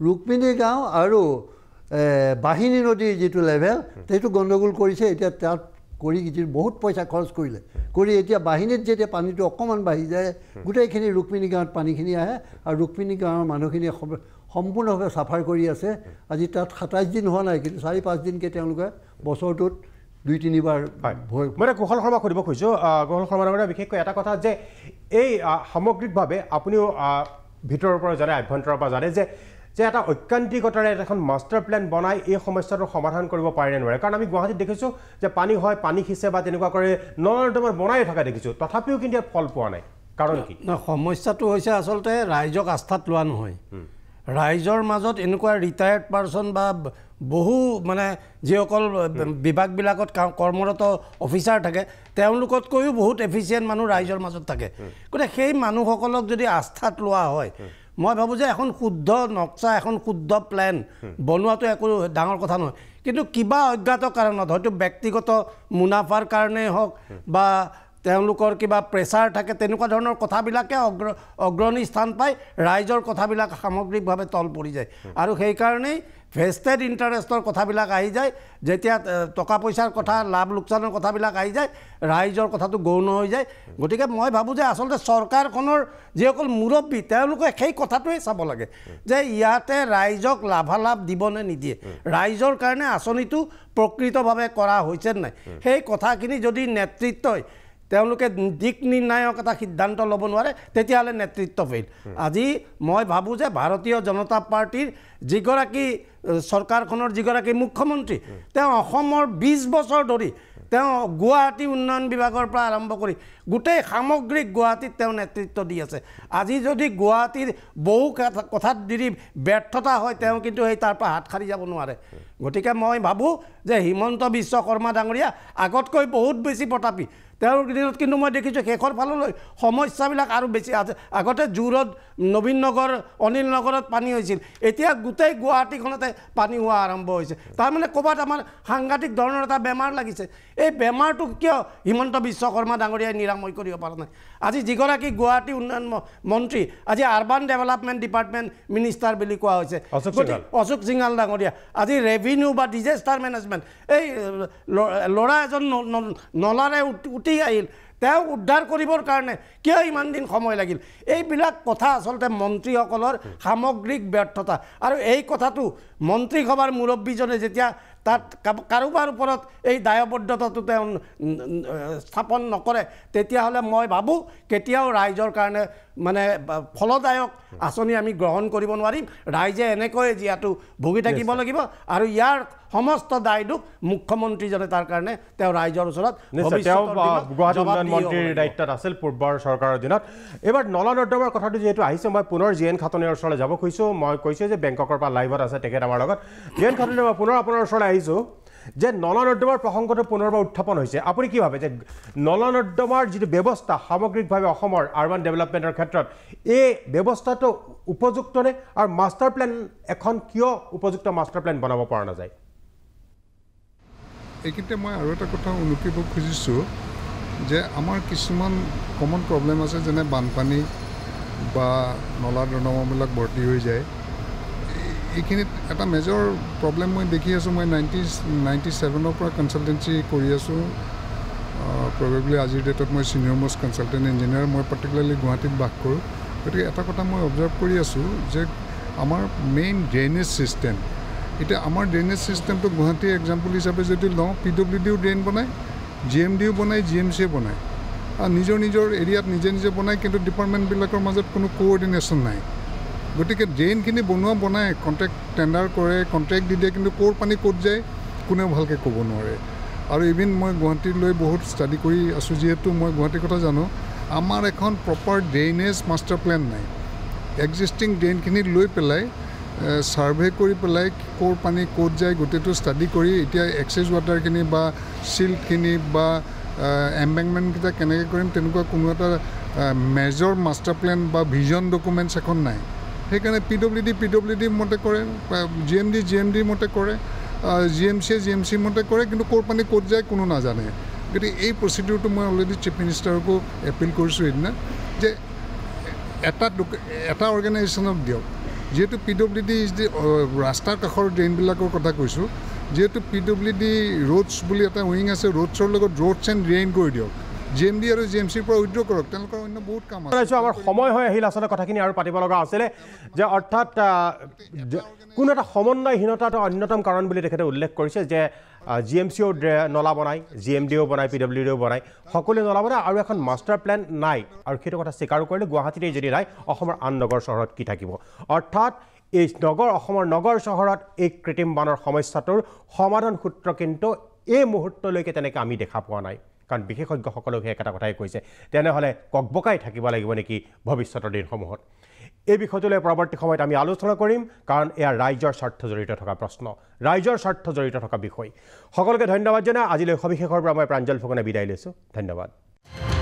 ৰুক্মিণী গাঁও আৰু বাহিনী নদীৰ যিটো লেভেল সেইটো গণ্ডগোল কৰিছে এতিয়া তাত কৰি বহুত পইচা খৰচ কৰিলে কৰি এতিয়া বাহিনীত যেতিয়া পানীটো অকণমান বাঢ়ি যায় গোটেইখিনি ৰুক্মিণী গাঁৱত পানীখিনি আহে আৰু ৰুক্মিণী গাঁৱৰ মানুহখিনিয়ে সম্পূৰ্ণভাৱে চাফাৰ কৰি আছে আজি তাত সাতাইছ দিন হোৱা নাই কিন্তু চাৰি পাঁচদিনকৈ তেওঁলোকে বছৰটোত দুই তিনিবাৰ হয় মই কুশল শৰ্মা সুধিব খুজিছোঁ কুশল শৰ্মা বিশেষকৈ এটা কথা যে এই সামগ্ৰিকভাৱে আপুনিও ভিতৰৰ পৰা জানে আভ্যন্তৰৰ পৰা জানে যে যে এটা ঐকান্তিকতাৰে এখন মাষ্টাৰ প্লেন বনাই এই সমস্যাটোৰ সমাধান কৰিব পাৰেনে নোৱাৰে কাৰণ আমি গুৱাহাটীত দেখিছোঁ যে পানী হয় পানী সিঁচে বা তেনেকুৱা কৰে নৰ্দমাৰ বনায়ে থকা দেখিছোঁ তথাপিও কিন্তু ইয়াত ফল পোৱা নাই কাৰণ কি নহয় সমস্যাটো হৈছে আচলতে ৰাইজক আস্থাত লোৱা নহয় ৰাইজৰ মাজত এনেকুৱা ৰিটায়াৰ্ড পাৰ্চন বা বহু মানে যিসকল বিভাগবিলাকত কৰ্মৰত অফিচাৰ থাকে তেওঁলোকতকৈও বহুত এফিচিয়েণ্ট মানুহ ৰাইজৰ মাজত থাকে গতিকে সেই মানুহসকলক যদি আস্থাত লোৱা হয় মই ভাবোঁ যে এখন শুদ্ধ নক্সা এখন শুদ্ধ প্লেন বনোৱাটো একো ডাঙৰ কথা নহয় কিন্তু কিবা অজ্ঞাত কাৰণত হয়তো ব্যক্তিগত মুনাফাৰ কাৰণেই হওক বা তেওঁলোকৰ কিবা প্ৰেছাৰ থাকে তেনেকুৱা ধৰণৰ কথাবিলাকে অগ্ৰ অগ্ৰণী স্থান পায় ৰাইজৰ কথাবিলাক সামগ্ৰিকভাৱে তল পৰি যায় আৰু সেইকাৰণেই ভেষ্টেড ইণ্টাৰেষ্টৰ কথাবিলাক আহি যায় যেতিয়া টকা পইচাৰ কথা লাভ লোকচানৰ কথাবিলাক আহি যায় ৰাইজৰ কথাটো গৌণ হৈ যায় গতিকে মই ভাবোঁ যে আচলতে চৰকাৰখনৰ যিসকল মুৰব্বী তেওঁলোকে সেই কথাটোৱেই চাব লাগে যে ইয়াতে ৰাইজক লাভালাভ দিবনে নিদিয়ে ৰাইজৰ কাৰণে আঁচনিটো প্ৰকৃতভাৱে কৰা হৈছে নাই সেই কথাখিনি যদি নেতৃত্বই তেওঁলোকে দিক নিৰ্ণায়ক এটা সিদ্ধান্ত ল'ব নোৱাৰে তেতিয়াহ'লে নেতৃত্ব ফেইল আজি মই ভাবোঁ যে ভাৰতীয় জনতা পাৰ্টীৰ যিগৰাকী চৰকাৰখনৰ যিগৰাকী মুখ্যমন্ত্ৰী তেওঁ অসমৰ বিছ বছৰ ধৰি তেওঁ গুৱাহাটী উন্নয়ন বিভাগৰ পৰা আৰম্ভ কৰি গোটেই সামগ্ৰিক গুৱাহাটীত তেওঁ নেতৃত্ব দি আছে আজি যদি গুৱাহাটীৰ বহু কথাত যদি ব্যৰ্থতা হয় তেওঁ কিন্তু সেই তাৰপৰা হাত সাৰি যাব নোৱাৰে গতিকে মই ভাবোঁ যে হিমন্ত বিশ্ব বিশ্বকৰ্মা ডাঙৰীয়া আগতকৈ বহুত বেছি প্ৰতাপী তেওঁৰ দিনত কিন্তু মই দেখিছোঁ শেষৰ ফাললৈ সমস্যাবিলাক আৰু বেছি আছে আগতে জোৰত নবীন নগৰ অনিল নগৰত পানী হৈছিল এতিয়া গোটেই গুৱাহাটীখনতে পানী হোৱা আৰম্ভ হৈছে তাৰমানে ক'ৰবাত আমাৰ সাংঘাতিক ধৰণৰ এটা বেমাৰ লাগিছে এই বেমাৰটো কিয় হিমন্ত বিশ্ব শৰ্মা ডাঙৰীয়াই নিৰাময় কৰিব পৰা নাই আজি যিগৰাকী গুৱাহাটী উন্নয়ন মন্ত্ৰী আজি আৰ্বান ডেভেলপমেণ্ট ডিপাৰ্টমেণ্ট মিনিষ্টাৰ বুলি কোৱা হৈছে অশোক চিঙাল ডাঙৰীয়া আজি ৰেভিনিউ বা ডিজাষ্টাৰ মেনেজমেণ্ট এই ল'ৰা এজন নলাৰে উটি কি আহিল তেওঁক উদ্ধাৰ কৰিবৰ কাৰণে কিয় ইমান দিন সময় লাগিল এইবিলাক কথা আচলতে মন্ত্ৰীসকলৰ সামগ্ৰিক ব্যৰ্থতা আৰু এই কথাটো মন্ত্ৰীসভাৰ মুৰব্বীজনে যেতিয়া তাত কাৰোবাৰ ওপৰত এই দায়বদ্ধতাটো তেওঁ স্থাপন নকৰে তেতিয়াহ'লে মই ভাবোঁ কেতিয়াও ৰাইজৰ কাৰণে মানে ফলদায়ক আঁচনি আমি গ্ৰহণ কৰিব নোৱাৰিম ৰাইজে এনেকৈ জীয়াটো ভুগি থাকিব লাগিব আৰু ইয়াৰ সমস্ত দায় দুখ মুখ্যমন্ত্ৰীজনে তাৰ কাৰণে তেওঁ ৰাইজৰ ওচৰত তেওঁ গুৱাহাটী উন্নয়ন মন্ত্ৰীৰ দায়িত্বত আছিল পূৰ্বৰ চৰকাৰৰ দিনত এইবাৰ নলা নৰ্দমাৰ কথাটো যিহেতু আহিছে মই পুনৰ জি এন খাটনিৰ ওচৰলৈ যাব খুজিছোঁ মই কৈছোঁ যে বেংককৰ পৰা লাইভত আছে তেখেত আমাৰ লগত জি এন খাটনি পুনৰ আপোনাৰ ওচৰলৈ আহিছোঁ যে নল নৰ্দমাৰ প্ৰসংগটো পুনৰবাৰ উত্থাপন হৈছে আপুনি কি ভাবে যে নল নৰ্দমাৰ যিটো ব্যৱস্থা সামগ্ৰিকভাৱে অসমৰ আৰবান ডেভেলপমেণ্টৰ ক্ষেত্ৰত এই ব্যৱস্থাটো উপযুক্ত নে আৰু মাষ্টাৰ প্লেন এখন কিয় উপযুক্ত মাষ্টাৰ প্লেন বনাব পৰা নাযায় এইখিনিতে মই আৰু এটা কথা উলুকিব খুজিছোঁ যে আমাৰ কিছুমান কমন প্ৰব্লেম আছে যেনে বানপানী বা নলা নৰ্দমাবিলাক বৰ্তি হৈ যায় এইখিনিত এটা মেজৰ প্ৰব্লেম মই দেখি আছোঁ মই নাইণ্টি নাইণ্টি ছেভেনৰ পৰা কনচালটেঞ্চি কৰি আছোঁ প্ৰবেবলি আজিৰ ডেটত মই ছিনিয়ৰ মষ্ট কনচালটেণ্ট ইঞ্জিনিয়াৰ মই পাৰ্টিকুলাৰলি গুৱাহাটীত বাস কৰোঁ গতিকে এটা কথা মই অবজাৰ্ভ কৰি আছোঁ যে আমাৰ মেইন ড্ৰেইনেজ ছিষ্টেম এতিয়া আমাৰ ড্ৰেইনেজ ছিষ্টেমটো গুৱাহাটীৰ এক্সাম্পল হিচাপে যদি লওঁ পি ডব্লিউ ডিও ড্ৰেইন বনায় জি এম ডিও বনায় জি এম চিয়ে বনায় আৰু নিজৰ নিজৰ এৰিয়াত নিজে নিজে বনায় কিন্তু ডিপাৰ্টমেণ্টবিলাকৰ মাজত কোনো কোঅৰ্ডিনেশ্যন নাই গতিকে ড্ৰেইনখিনি বনোৱা বনাই কণ্ট্ৰেক্ট টেণ্ডাৰ কৰে কণ্ট্ৰেক্ট দি দিয়ে কিন্তু ক'ৰ পানী ক'ত যায় কোনেও ভালকৈ ক'ব নোৱাৰে আৰু ইভিন মই গুৱাহাটীলৈ বহুত ষ্টাডি কৰি আছোঁ যিহেতু মই গুৱাহাটীৰ কথা জানো আমাৰ এখন প্ৰপাৰ ড্ৰেইনেজ মাষ্টাৰ প্লেন নাই এক্সিষ্টিং ড্ৰেইনখিনি লৈ পেলাই ছাৰ্ভে কৰি পেলাই ক'ৰ পানী ক'ত যায় গোটেইটো ষ্টাডি কৰি এতিয়া এক্সেজ ৱাটাৰখিনি বা চিল্কখিনি বা এম্বেংমেণ্টকেইটা কেনেকৈ কৰিম তেনেকুৱা কোনো এটা মেজৰ মাষ্টাৰ প্লেন বা ভিজন ডকুমেণ্টছ এখন নাই সেইকাৰণে P W D P W D মতে কৰে বা G M D G M D মতে কৰে জি এম চিয়ে জি এম চি মতে কৰে কিন্তু ক'ৰ পানী ক'ত যায় কোনো নাজানে গতিকে এই প্ৰচিডিউৰটো মই অলৰেডি চিফ মিনিষ্টাৰকো এপিল কৰিছোঁ সেইদিনা যে এটা এটা অৰ্গেনাইজেশ্যনক দিয়ক যিহেতু P W D is the ৰাস্তাৰ কাষৰ ড্ৰেইনবিলাকৰ কথা কৈছোঁ যিহেতু পি ডব্লিউ ডি ৰোডছ বুলি এটা উইং আছে ৰোডছৰ লগত ৰোডছ এণ্ড ড্ৰেইন কৰি দিয়ক জেএমডি আৰু জিএমচিৰ পৰা উইড্ৰ কৰক তেওঁলোকৰ অন্য বহুত কাম আছে আমাৰ সময় হৈ আহিল আচলতে কথাখিনি আৰু পাতিব লগা আছিলে যে অৰ্থাৎ কোনো এটা সমন্বয়হীনতাটো অন্যতম কাৰণ বুলি তেখেতে উল্লেখ কৰিছে যে জি এম চিও নলা বনায় জি এম ডিও বনায় পি ডব্লিউ ডিও বনায় সকলোৱে নলা বনায় আৰু এখন মাষ্টাৰ প্লেন নাই আৰু সেইটো কথা স্বীকাৰো কৰিলে গুৱাহাটীতে যদি নাই অসমৰ আন নগৰ চহৰত কি থাকিব অৰ্থাৎ এই নগৰ অসমৰ নগৰ চহৰত এই কৃত্ৰিম বানৰ সমস্যাটোৰ সমাধান সূত্ৰ কিন্তু এই মুহূৰ্তলৈকে তেনেকৈ আমি দেখা পোৱা নাই কাৰণ বিশেষজ্ঞসকলেও সেই একেটা কথাই কৈছে তেনেহ'লে কক বকাই থাকিব লাগিব নেকি ভৱিষ্যতৰ দিনসমূহত এই বিষয়টো লৈ পৰৱৰ্তী সময়ত আমি আলোচনা কৰিম কাৰণ এয়া ৰাইজৰ স্বাৰ্থ জড়িত থকা প্ৰশ্ন ৰাইজৰ স্বাৰ্থ জড়িত থকা বিষয় সকলোকে ধন্যবাদ জনাই আজিলৈ সবিশেষৰ পৰা মই প্ৰাঞ্জল ফুকনে বিদায় লৈছোঁ ধন্যবাদ